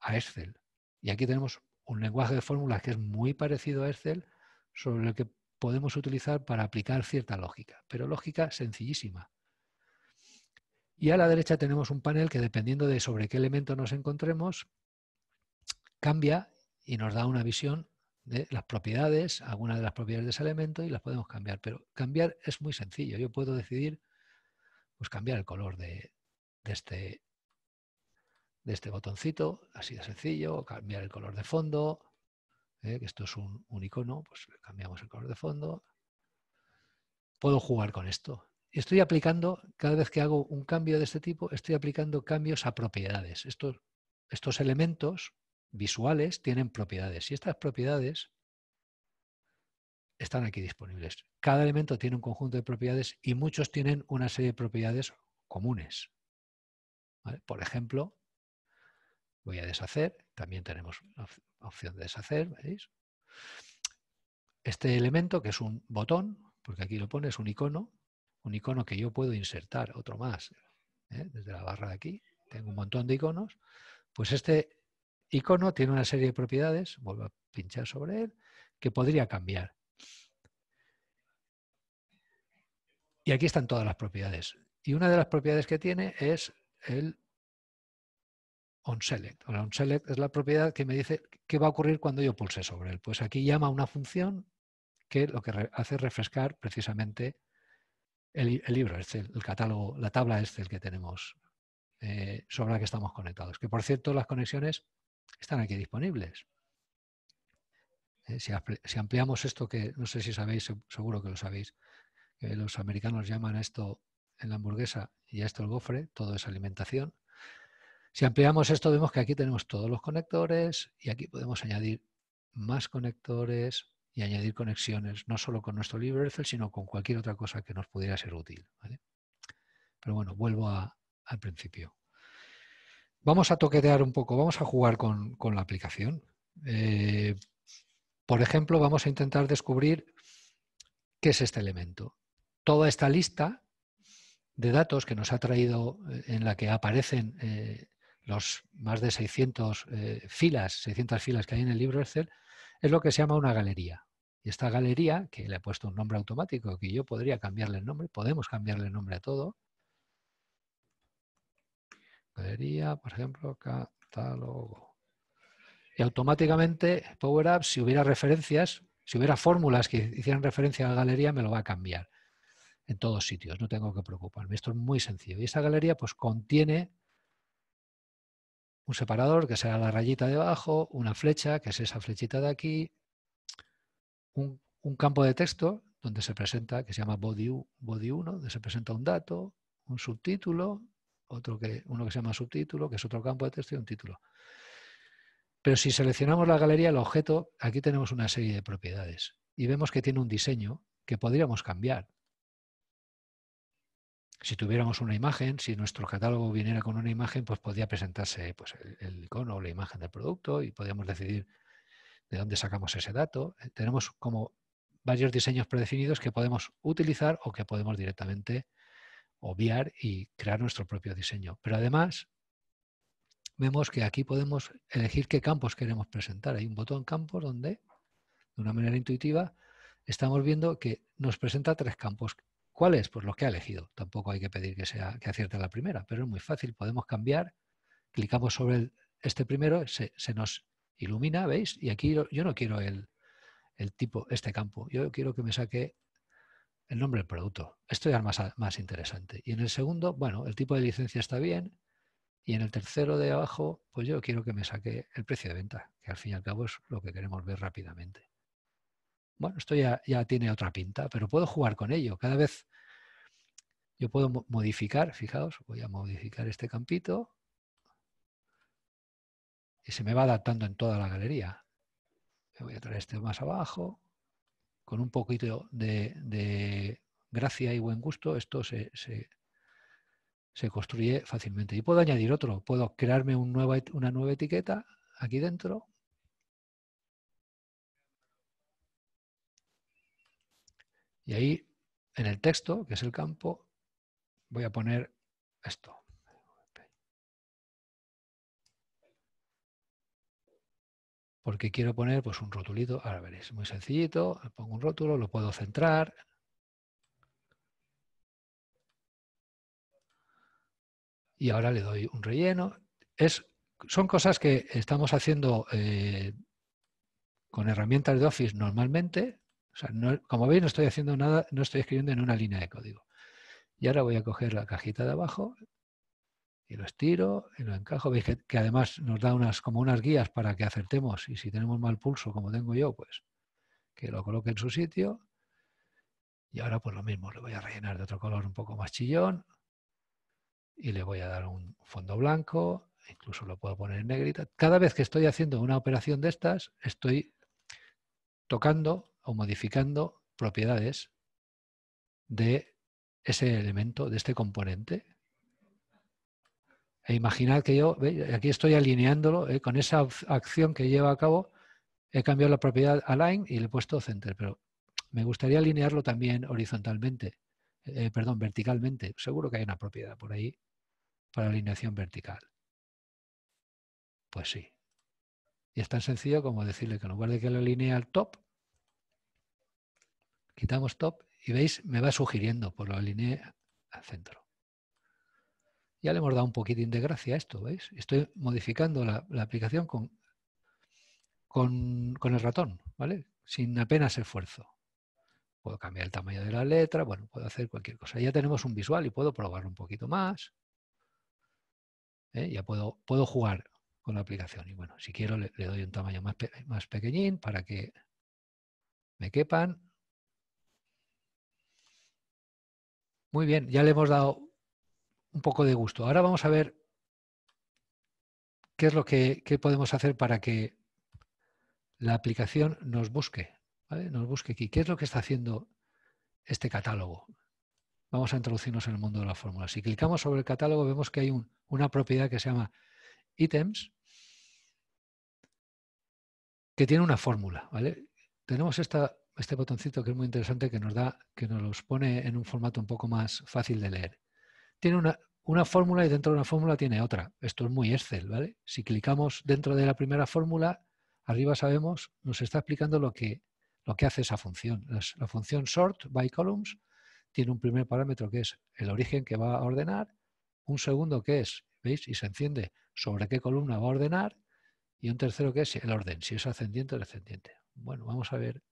a Excel. Y aquí tenemos un lenguaje de fórmulas que es muy parecido a Excel, sobre lo que podemos utilizar para aplicar cierta lógica, pero lógica sencillísima. Y a la derecha tenemos un panel que dependiendo de sobre qué elemento nos encontremos, cambia y nos da una visión las propiedades, algunas de las propiedades de ese elemento y las podemos cambiar. Pero cambiar es muy sencillo. Yo puedo decidir pues, cambiar el color de, este, de este botoncito, así de sencillo, cambiar el color de fondo, ¿eh? que esto es un, icono, pues cambiamos el color de fondo. Puedo jugar con esto. estoy aplicando, cada vez que hago un cambio de este tipo, estoy aplicando cambios a propiedades. Estos, estos elementos visuales tienen propiedades y estas propiedades están aquí disponibles. Cada elemento tiene un conjunto de propiedades y muchos tienen una serie de propiedades comunes. Por ejemplo, voy a deshacer, también tenemos la opción de deshacer, Este elemento que es un botón, porque aquí lo pone, es un icono, un icono que yo puedo insertar, otro más, ¿eh? desde la barra de aquí, tengo un montón de iconos, pues este icono tiene una serie de propiedades, vuelvo a pinchar sobre él, que podría cambiar. Y aquí están todas las propiedades. Y una de las propiedades que tiene es el onSelect. Ahora, onSelect es la propiedad que me dice qué va a ocurrir cuando yo pulse sobre él. Pues aquí llama una función que lo que hace es refrescar precisamente el, libro este, el catálogo, la tabla Excel este, que tenemos eh, sobre la que estamos conectados. Que por cierto, las conexiones están aquí disponibles. Eh, si, ampliamos esto, que no sé si sabéis, seguro que lo sabéis, que los americanos llaman a esto en la hamburguesa y a esto el gofre, todo es alimentación. Si ampliamos esto, vemos que aquí tenemos todos los conectores y aquí podemos añadir más conectores y añadir conexiones, no solo con nuestro LibreOffice sino con cualquier otra cosa que nos pudiera ser útil. Pero bueno, vuelvo al principio vamos a toquetear un poco, vamos a jugar con, la aplicación. Eh, por ejemplo, vamos a intentar descubrir qué es este elemento. Toda esta lista de datos que nos ha traído, eh, en la que aparecen eh, los más de 600 filas, 600 filas que hay en el libro Excel, es lo que se llama una galería. Y esta galería, que le he puesto un nombre automático, que yo podría cambiarle el nombre, podemos cambiarle el nombre a todo, Galería, por ejemplo, catálogo. Y automáticamente Power si hubiera referencias, si hubiera fórmulas que hicieran referencia a la galería, me lo va a cambiar en todos sitios. No tengo que preocuparme. Esto es muy sencillo. Y esa galería pues contiene un separador, que será la rayita de abajo, una flecha, que es esa flechita de aquí, un, campo de texto donde se presenta, que se llama body, body 1, donde se presenta un dato, un subtítulo, otro que, uno que se llama subtítulo, que es otro campo de texto y un título. Pero si seleccionamos la galería, el objeto, aquí tenemos una serie de propiedades y vemos que tiene un diseño que podríamos cambiar. Si tuviéramos una imagen, si nuestro catálogo viniera con una imagen, pues podría presentarse pues, el, el icono o la imagen del producto y podríamos decidir de dónde sacamos ese dato. Eh, tenemos como varios diseños predefinidos que podemos utilizar o que podemos directamente obviar y crear nuestro propio diseño. Pero además, vemos que aquí podemos elegir qué campos queremos presentar. Hay un botón campos donde, de una manera intuitiva, estamos viendo que nos presenta tres campos. ¿Cuáles? Pues los que ha elegido. Tampoco hay que pedir que, sea, que acierte la primera, pero es muy fácil. Podemos cambiar, clicamos sobre este primero, se, nos ilumina, ¿veis? Y aquí yo no quiero el tipo, este campo. Yo quiero que me saque el nombre del producto. Esto ya es más, más interesante. Y en el segundo, bueno, el tipo de licencia está bien. Y en el tercero de abajo, pues yo quiero que me saque el precio de venta, que al fin y al cabo es lo que queremos ver rápidamente. Bueno, esto ya, ya tiene otra pinta, pero puedo jugar con ello. Cada vez yo puedo modificar, fijaos, voy a modificar este campito y se me va adaptando en toda la galería. Me voy a traer este más abajo, con un poquito de, gracia y buen gusto, esto se, se, construye fácilmente. Y puedo añadir otro, puedo crearme una nueva etiqueta aquí dentro. Y ahí, en el texto, que es el campo, voy a poner esto. porque quiero poner pues, un rotulito. Ahora veréis, muy sencillito. Pongo un rótulo, lo puedo centrar. Y ahora le doy un relleno. Es, son cosas que estamos haciendo eh, con herramientas de Office normalmente. como veis, no estoy haciendo nada, no estoy escribiendo en una línea de código. Y ahora voy a coger la cajita de abajo y lo estiro y lo encajo. Veis que, además nos da unas, como unas guías para que acertemos y si tenemos mal pulso, como tengo yo, pues que lo coloque en su sitio. Y ahora pues lo mismo, le voy a rellenar de otro color un poco más chillón y le voy a dar un fondo blanco, incluso lo puedo poner en negrita. Cada vez que estoy haciendo una operación de estas, estoy tocando o modificando propiedades de ese elemento, de este componente, e imaginad que yo, aquí estoy alineándolo, eh, con esa acción que lleva a cabo, he cambiado la propiedad align y le he puesto center, pero me gustaría alinearlo también horizontalmente, eh, perdón, verticalmente. Seguro que hay una propiedad por ahí para alineación vertical. Pues sí. Y es tan sencillo como decirle que en lugar de que lo alinee al top, quitamos top y veis, me va sugiriendo, por lo alineé al centro ya le hemos dado un poquitín de gracia a esto, ¿veis? Estoy modificando la, aplicación con, con, el ratón, ¿vale? Sin apenas esfuerzo. Puedo cambiar el tamaño de la letra, bueno, puedo hacer cualquier cosa. Ya tenemos un visual y puedo probarlo un poquito más. ¿eh? Ya puedo, puedo jugar con la aplicación. Y bueno, si quiero le, doy un tamaño más, más pequeñín para que me quepan. Muy bien, ya le hemos dado un poco de gusto. Ahora vamos a ver qué es lo que podemos hacer para que la aplicación nos busque, Nos busque aquí. ¿Qué es lo que está haciendo este catálogo? Vamos a introducirnos en el mundo de la fórmula. Si clicamos sobre el catálogo vemos que hay una propiedad que se llama ítems que tiene una fórmula, ¿vale? Tenemos esta, este botoncito que es muy interesante que nos da, que nos los pone en un formato un poco más fácil de leer tiene una, fórmula y dentro de una fórmula tiene otra. Esto es muy Excel, ¿vale? Si clicamos dentro de la primera fórmula, arriba sabemos, nos está explicando lo que, lo que hace esa función. La función sort by columns tiene un primer parámetro que es el origen que va a ordenar, un segundo que es, ¿veis? Y se enciende sobre qué columna va a ordenar, y un tercero que es el orden, si es ascendiente o descendiente. Bueno, vamos a ver.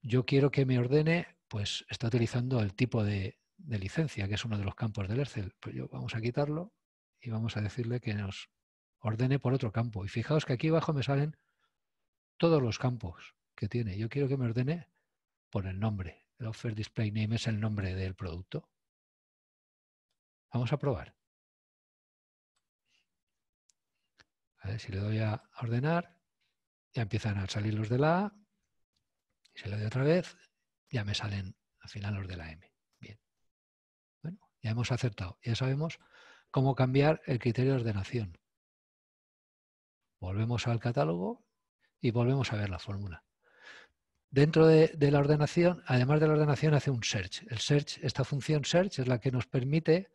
Yo quiero que me ordene, pues está utilizando el tipo de, de licencia, que es uno de los campos del Ercel. Pues yo vamos a quitarlo y vamos a decirle que nos ordene por otro campo. Y fijaos que aquí abajo me salen todos los campos que tiene. Yo quiero que me ordene por el nombre. El Offer Display Name es el nombre del producto. Vamos a probar. A si le doy a ordenar, ya empiezan a salir los de la A. Si le doy otra vez, ya me salen al final los de la M. Ya hemos acertado, ya sabemos cómo cambiar el criterio de ordenación. Volvemos al catálogo y volvemos a ver la fórmula. Dentro de, la ordenación, además de la ordenación, hace un search. El search, esta función search es la que nos permite,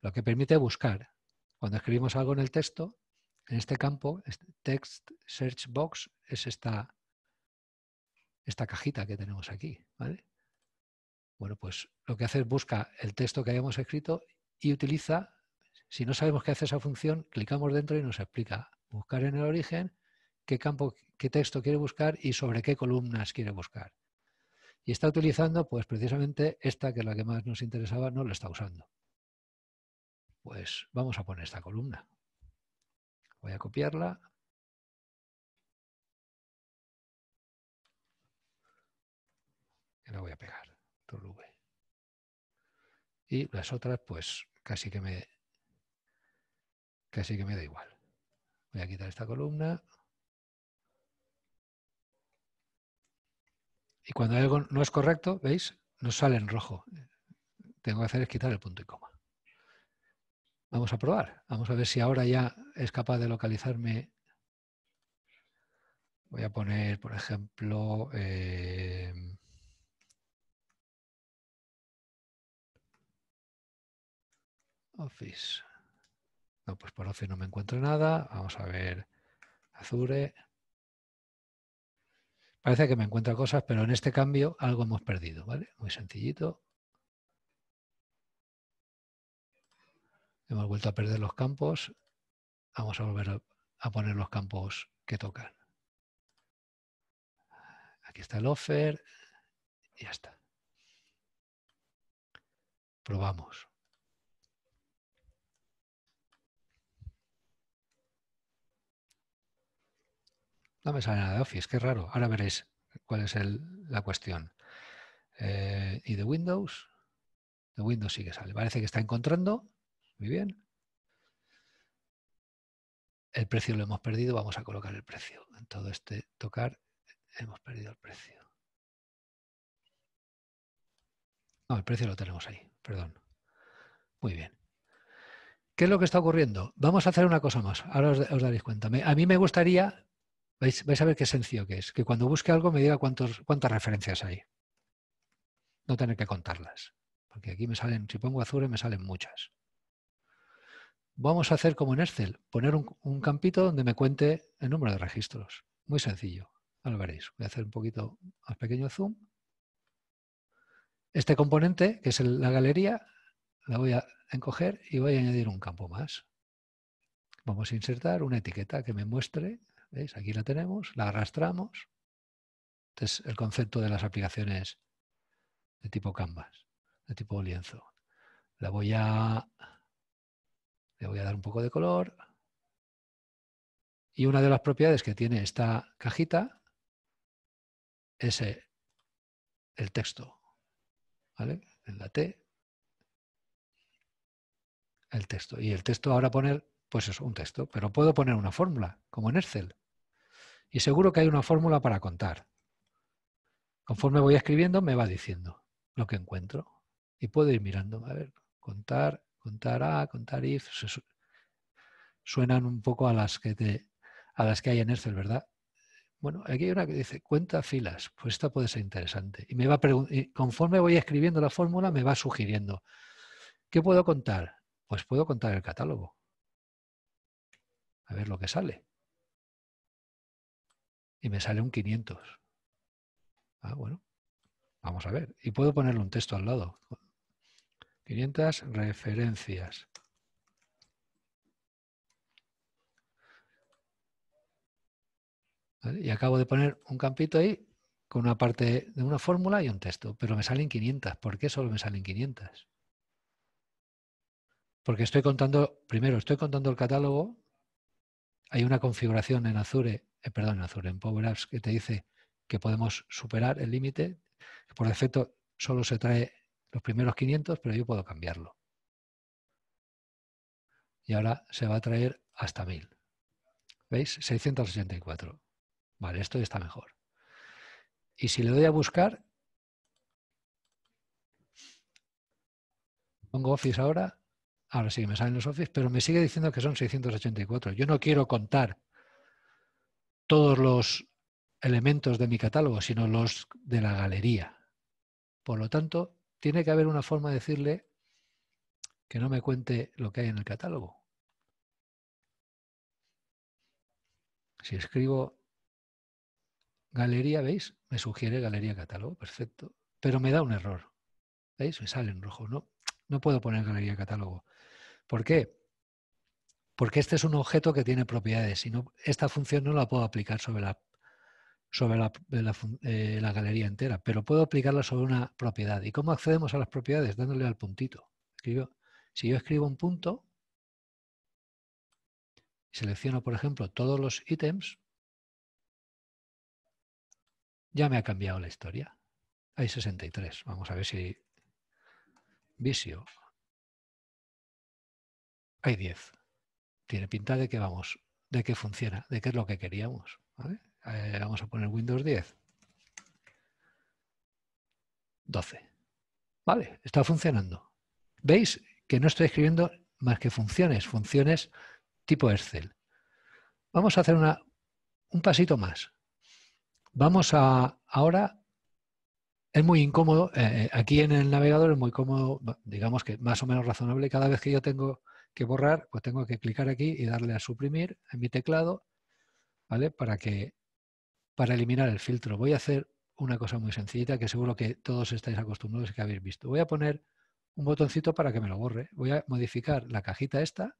lo que permite buscar. Cuando escribimos algo en el texto, en este campo, este text search box es esta, esta cajita que tenemos aquí. ¿vale? Bueno, pues lo que hace es busca el texto que hayamos escrito y utiliza, si no sabemos qué hace esa función, clicamos dentro y nos explica buscar en el origen, qué campo, qué texto quiere buscar y sobre qué columnas quiere buscar. Y está utilizando, pues precisamente esta, que es la que más nos interesaba, no la está usando. Pues vamos a poner esta columna. Voy a copiarla. Y la voy a pegar. Y las otras, pues casi que me, casi que me da igual. Voy a quitar esta columna. Y cuando algo no es correcto, ¿veis? Nos sale en rojo. Tengo que hacer es quitar el punto y coma. Vamos a probar. Vamos a ver si ahora ya es capaz de localizarme. Voy a poner, por ejemplo, eh, Office. No, pues por Office no me encuentro nada. Vamos a ver Azure. Parece que me encuentra cosas, pero en este cambio algo hemos perdido, ¿vale? Muy sencillito. Hemos vuelto a perder los campos. Vamos a volver a poner los campos que tocan. Aquí está el offer. Y ya está. Probamos. No me sale nada de Office, qué raro. Ahora veréis cuál es la cuestión. Eh, ¿Y de Windows? De Windows sí que sale. Parece que está encontrando. Muy bien. El precio lo hemos perdido. Vamos a colocar el precio. En todo este tocar hemos perdido el precio. No, el precio lo tenemos ahí. Perdón. Muy bien. ¿Qué es lo que está ocurriendo? Vamos a hacer una cosa más. Ahora os, daréis cuenta. a mí me gustaría Vais, a ver qué sencillo que es. Que cuando busque algo me diga cuántas referencias hay. No tener que contarlas. Porque aquí me salen, si pongo Azure me salen muchas. Vamos a hacer como en Excel, poner un, campito donde me cuente el número de registros. Muy sencillo. Ahora lo veréis. Voy a hacer un poquito más pequeño zoom. Este componente, que es la galería, la voy a encoger y voy a añadir un campo más. Vamos a insertar una etiqueta que me muestre Aquí la tenemos, la arrastramos. Este es el concepto de las aplicaciones de tipo canvas, de tipo lienzo. La voy a, le voy a dar un poco de color. Y una de las propiedades que tiene esta cajita es el texto. En la T. El texto. Y el texto ahora poner, pues es un texto, pero puedo poner una fórmula, como en Excel. Y seguro que hay una fórmula para contar. Conforme voy escribiendo, me va diciendo lo que encuentro. Y puedo ir mirando, a ver, contar, contar A, contar if. Suenan un poco a las que, te, a las que hay en Excel, ¿verdad? Bueno, aquí hay una que dice cuenta filas, pues esta puede ser interesante. Y me va y conforme voy escribiendo la fórmula, me va sugiriendo. ¿Qué puedo contar? Pues puedo contar el catálogo. A ver lo que sale y me sale un 500. Ah, bueno, vamos a ver. Y puedo ponerle un texto al lado. 500 referencias. Y acabo de poner un campito ahí con una parte de una fórmula y un texto, pero me salen 500. ¿Por qué solo me salen 500? Porque estoy contando, primero, estoy contando el catálogo, hay una configuración en Azure eh, perdón, azul en Power Apps, que te dice que podemos superar el límite. Por defecto solo se trae los primeros 500, pero yo puedo cambiarlo. Y ahora se va a traer hasta 1000. ¿Veis? 684. Vale, esto ya está mejor. Y si le doy a buscar, pongo Office ahora, ahora sí que me salen los Office, pero me sigue diciendo que son 684. Yo no quiero contar todos los elementos de mi catálogo, sino los de la galería. Por lo tanto, tiene que haber una forma de decirle que no me cuente lo que hay en el catálogo. Si escribo galería, ¿veis? Me sugiere galería catálogo, perfecto. Pero me da un error. ¿Veis? Me sale en rojo. No, no puedo poner galería catálogo. ¿Por qué? porque este es un objeto que tiene propiedades y esta función no la puedo aplicar sobre, eh, la, galería entera, pero puedo aplicarla sobre una propiedad. ¿Y cómo accedemos a las propiedades? Dándole al puntito. si yo escribo un punto, selecciono, por ejemplo, todos los ítems, ya me ha cambiado la historia. Hay 63. Vamos a ver si... Visio. Hay 10 tiene pinta de que vamos, de que funciona, de qué es lo que queríamos. Eh, vamos a poner Windows 10. 12. Vale, está funcionando. ¿Veis que no estoy escribiendo más que funciones, funciones tipo Excel? Vamos a hacer un pasito más. Vamos a ahora es muy incómodo. Eh, eh, aquí en el navegador es muy cómodo, digamos que más o menos razonable. Cada vez que yo tengo que borrar, pues tengo que clicar aquí y darle a suprimir en mi teclado, ¿vale? Para que para eliminar el filtro. Voy a hacer una cosa muy sencillita que seguro que todos estáis acostumbrados y que habéis visto. Voy a poner un botoncito para que me lo borre. Voy a modificar la cajita esta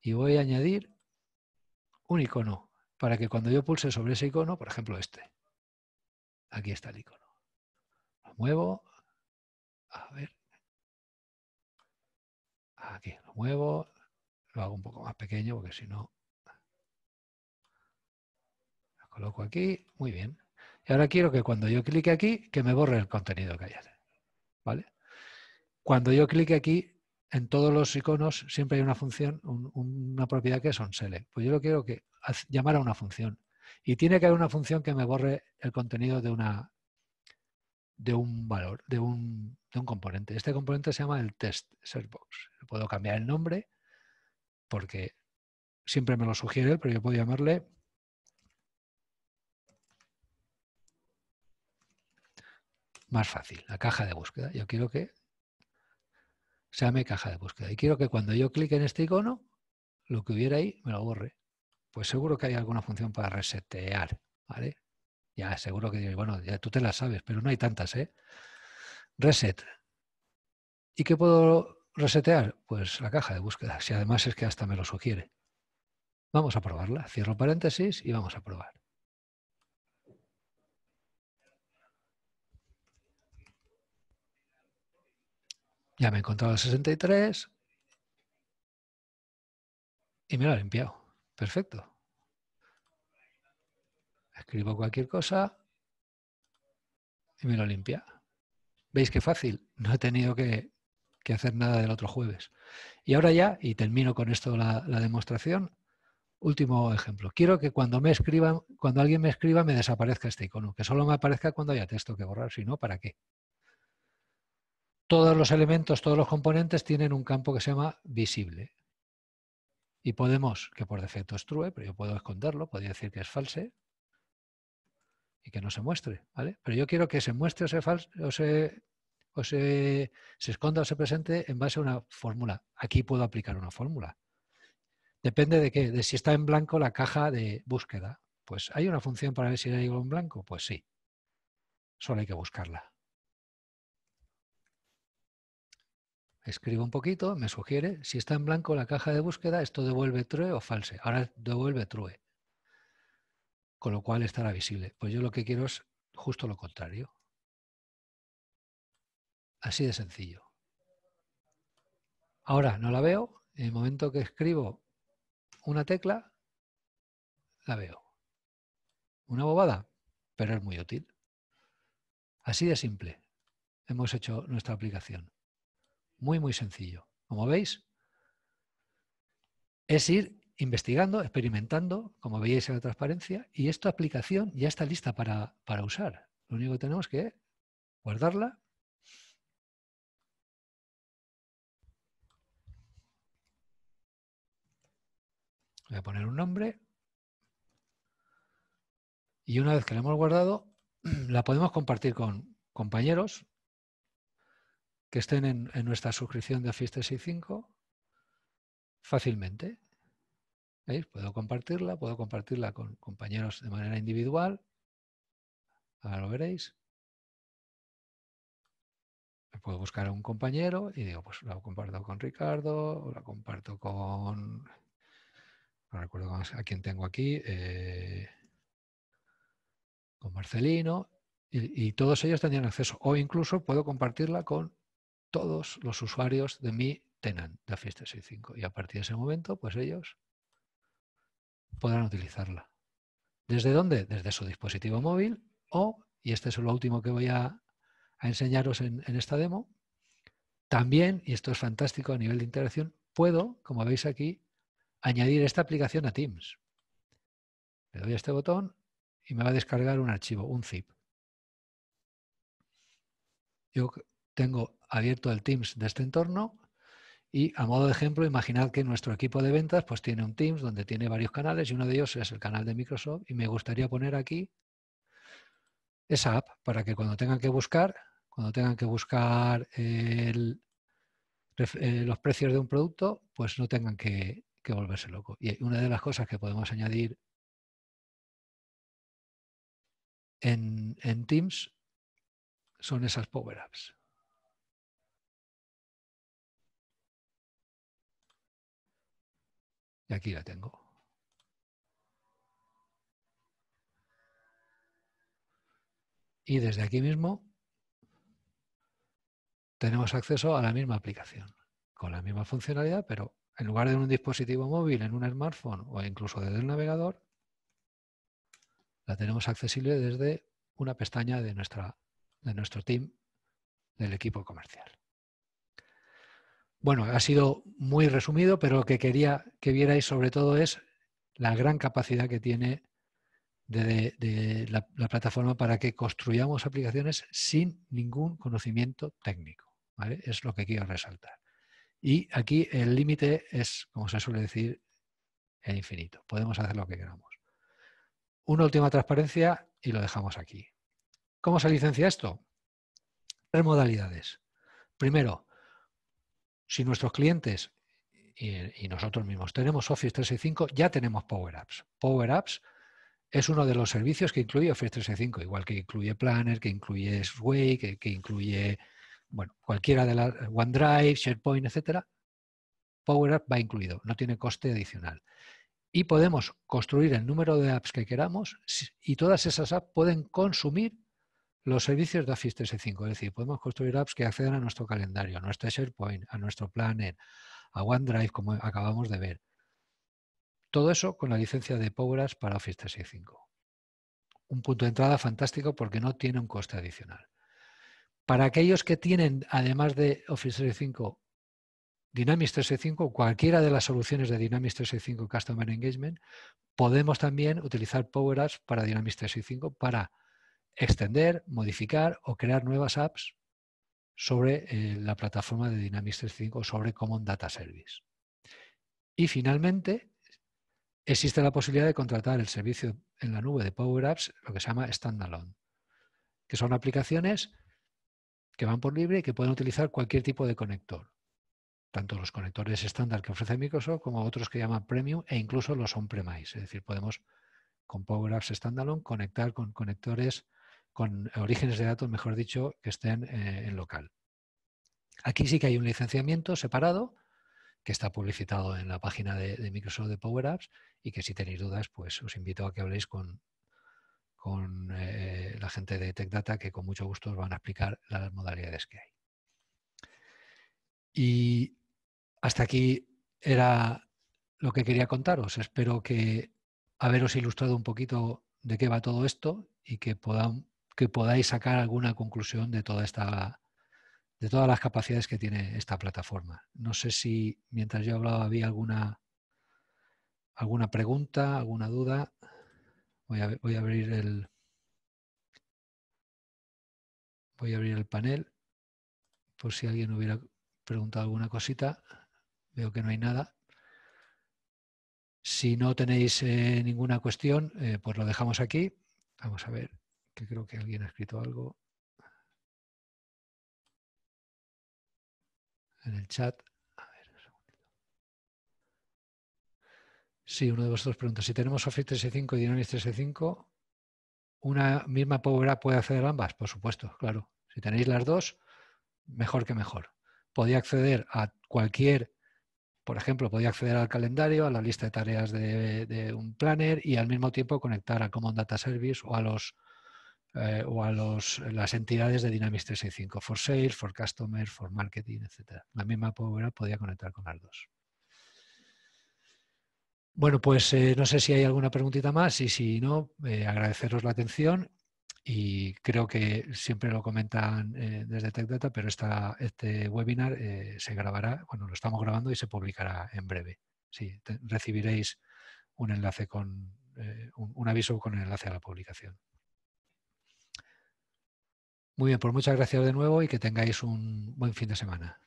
y voy a añadir un icono para que cuando yo pulse sobre ese icono, por ejemplo este, aquí está el icono. Lo muevo, a ver, Aquí lo muevo, lo hago un poco más pequeño porque si no... Lo coloco aquí, muy bien. Y ahora quiero que cuando yo clique aquí, que me borre el contenido que haya. ¿Vale? Cuando yo clique aquí, en todos los iconos siempre hay una función, una propiedad que es onSelect. Pues yo lo quiero que llamar a una función. Y tiene que haber una función que me borre el contenido de una, de un valor, de un, de un componente. Este componente se llama el test box. Puedo cambiar el nombre porque siempre me lo sugiere, pero yo puedo llamarle más fácil, la caja de búsqueda. Yo quiero que se llame caja de búsqueda. Y quiero que cuando yo clique en este icono, lo que hubiera ahí me lo borre. Pues seguro que hay alguna función para resetear, ¿vale? Ya seguro que, bueno, ya tú te las sabes, pero no hay tantas, ¿eh? Reset. ¿Y qué puedo resetear? Pues la caja de búsqueda, si además es que hasta me lo sugiere. Vamos a probarla. Cierro paréntesis y vamos a probar. Ya me he encontrado el 63 y me lo ha limpiado. Perfecto. Escribo cualquier cosa y me lo limpia. ¿Veis qué fácil? No he tenido que, hacer nada del otro jueves. Y ahora ya, y termino con esto la, demostración, último ejemplo. Quiero que cuando me escriban, cuando alguien me escriba, me desaparezca este icono, que solo me aparezca cuando haya texto que borrar, si no, ¿para qué? Todos los elementos, todos los componentes tienen un campo que se llama visible. Y podemos, que por defecto es true, pero yo puedo esconderlo, podría decir que es false, que no se muestre, ¿vale? Pero yo quiero que se muestre o se, o se, esconda o se presente en base a una fórmula. Aquí puedo aplicar una fórmula. Depende de qué, de si está en blanco la caja de búsqueda. Pues hay una función para ver si hay algo en blanco, pues sí. Solo hay que buscarla. Escribo un poquito, me sugiere, si está en blanco la caja de búsqueda, esto devuelve true o false. Ahora devuelve true con lo cual estará visible. Pues yo lo que quiero es justo lo contrario. Así de sencillo. Ahora no la veo, en el momento que escribo una tecla, la veo. Una bobada, pero es muy útil. Así de simple hemos hecho nuestra aplicación. Muy, muy sencillo. Como veis, es ir investigando, experimentando, como veíais en la transparencia, y esta aplicación ya está lista para, usar. Lo único que tenemos que guardarla. Voy a poner un nombre. Y una vez que la hemos guardado, la podemos compartir con compañeros que estén en, en nuestra suscripción de Office 365 fácilmente. ¿Veis? ¿eh? Puedo compartirla, puedo compartirla con compañeros de manera individual. Ahora lo veréis. puedo buscar a un compañero y digo, pues la comparto con Ricardo, o la comparto con... No recuerdo a quién tengo aquí. Eh, con Marcelino. Y, todos ellos tenían acceso. O incluso puedo compartirla con todos los usuarios de mi tenant de fiesta 65 Y a partir de ese momento, pues ellos podrán utilizarla. ¿Desde dónde? Desde su dispositivo móvil o, y este es lo último que voy a, enseñaros en, esta demo, también, y esto es fantástico a nivel de interacción, puedo, como veis aquí, añadir esta aplicación a Teams. Le doy a este botón y me va a descargar un archivo, un zip. Yo tengo abierto el Teams de este entorno y a modo de ejemplo, imaginad que nuestro equipo de ventas pues tiene un Teams donde tiene varios canales y uno de ellos es el canal de Microsoft y me gustaría poner aquí esa app para que cuando tengan que buscar, cuando tengan que buscar eh, los precios de un producto, pues no tengan que, volverse loco. Y una de las cosas que podemos añadir en, en Teams son esas power apps. Y aquí la tengo. Y desde aquí mismo tenemos acceso a la misma aplicación, con la misma funcionalidad, pero en lugar de un dispositivo móvil, en un smartphone o incluso desde el navegador, la tenemos accesible desde una pestaña de, nuestra, de nuestro team del equipo comercial. Bueno, ha sido muy resumido, pero lo que quería que vierais sobre todo es la gran capacidad que tiene de, la, plataforma para que construyamos aplicaciones sin ningún conocimiento técnico. Es lo que quiero resaltar. Y aquí el límite es, como se suele decir, el infinito. Podemos hacer lo que queramos. Una última transparencia y lo dejamos aquí. ¿Cómo se licencia esto? Tres modalidades. Primero, si nuestros clientes y, nosotros mismos tenemos Office 365, ya tenemos Power Apps. Power Apps es uno de los servicios que incluye Office 365, igual que incluye Planner, que incluye Sway, que, incluye bueno, cualquiera de las OneDrive, SharePoint, etcétera. Power App va incluido, no tiene coste adicional. Y podemos construir el número de apps que queramos y todas esas apps pueden consumir los servicios de Office 365, es decir, podemos construir apps que accedan a nuestro calendario, a nuestro SharePoint, a nuestro Planner, a OneDrive, como acabamos de ver. Todo eso con la licencia de Power Apps para Office 365. Un punto de entrada fantástico porque no tiene un coste adicional. Para aquellos que tienen, además de Office 365, Dynamics 365, cualquiera de las soluciones de Dynamics 365 Customer Engagement, podemos también utilizar Power Apps para Dynamics 365 para extender, modificar o crear nuevas apps sobre eh, la plataforma de Dynamics 365 o sobre Common Data Service. Y finalmente, existe la posibilidad de contratar el servicio en la nube de Power Apps, lo que se llama standalone, que son aplicaciones que van por libre y que pueden utilizar cualquier tipo de conector, tanto los conectores estándar que ofrece Microsoft como otros que llaman premium e incluso los on-premise. Es decir, podemos con Power Apps standalone conectar con conectores con orígenes de datos, mejor dicho, que estén eh, en local. Aquí sí que hay un licenciamiento separado que está publicitado en la página de, Microsoft de Power Apps y que si tenéis dudas, pues os invito a que habléis con, con eh, la gente de TechData que con mucho gusto os van a explicar las modalidades que hay. Y hasta aquí era lo que quería contaros. Espero que haberos ilustrado un poquito de qué va todo esto y que podamos que podáis sacar alguna conclusión de toda esta de todas las capacidades que tiene esta plataforma. No sé si mientras yo hablaba había alguna alguna pregunta, alguna duda. Voy a, abrir el voy a abrir el panel por si alguien hubiera preguntado alguna cosita. Veo que no hay nada. Si no tenéis eh, ninguna cuestión, eh, pues lo dejamos aquí. Vamos a ver creo que alguien ha escrito algo en el chat. Sí, uno de vosotros pregunta, si tenemos Office 365 y Dynamics 365, ¿una misma Power App puede acceder a ambas? Por supuesto, claro. Si tenéis las dos, mejor que mejor. Podía acceder a cualquier por ejemplo, podía acceder al calendario, a la lista de tareas de, de, un planner y al mismo tiempo conectar a Common Data Service o a los eh, o a los, las entidades de Dynamics 365 for Sales, for Customer, for Marketing, etc. La misma Power podía conectar con las Bueno, pues eh, no sé si hay alguna preguntita más y si no, eh, agradeceros la atención y creo que siempre lo comentan eh, desde TechData, pero este webinar se grabará, bueno, lo estamos grabando y se publicará en breve. Sí, recibiréis un enlace con, un aviso con el enlace a la publicación. Muy bien, pues muchas gracias de nuevo y que tengáis un buen fin de semana.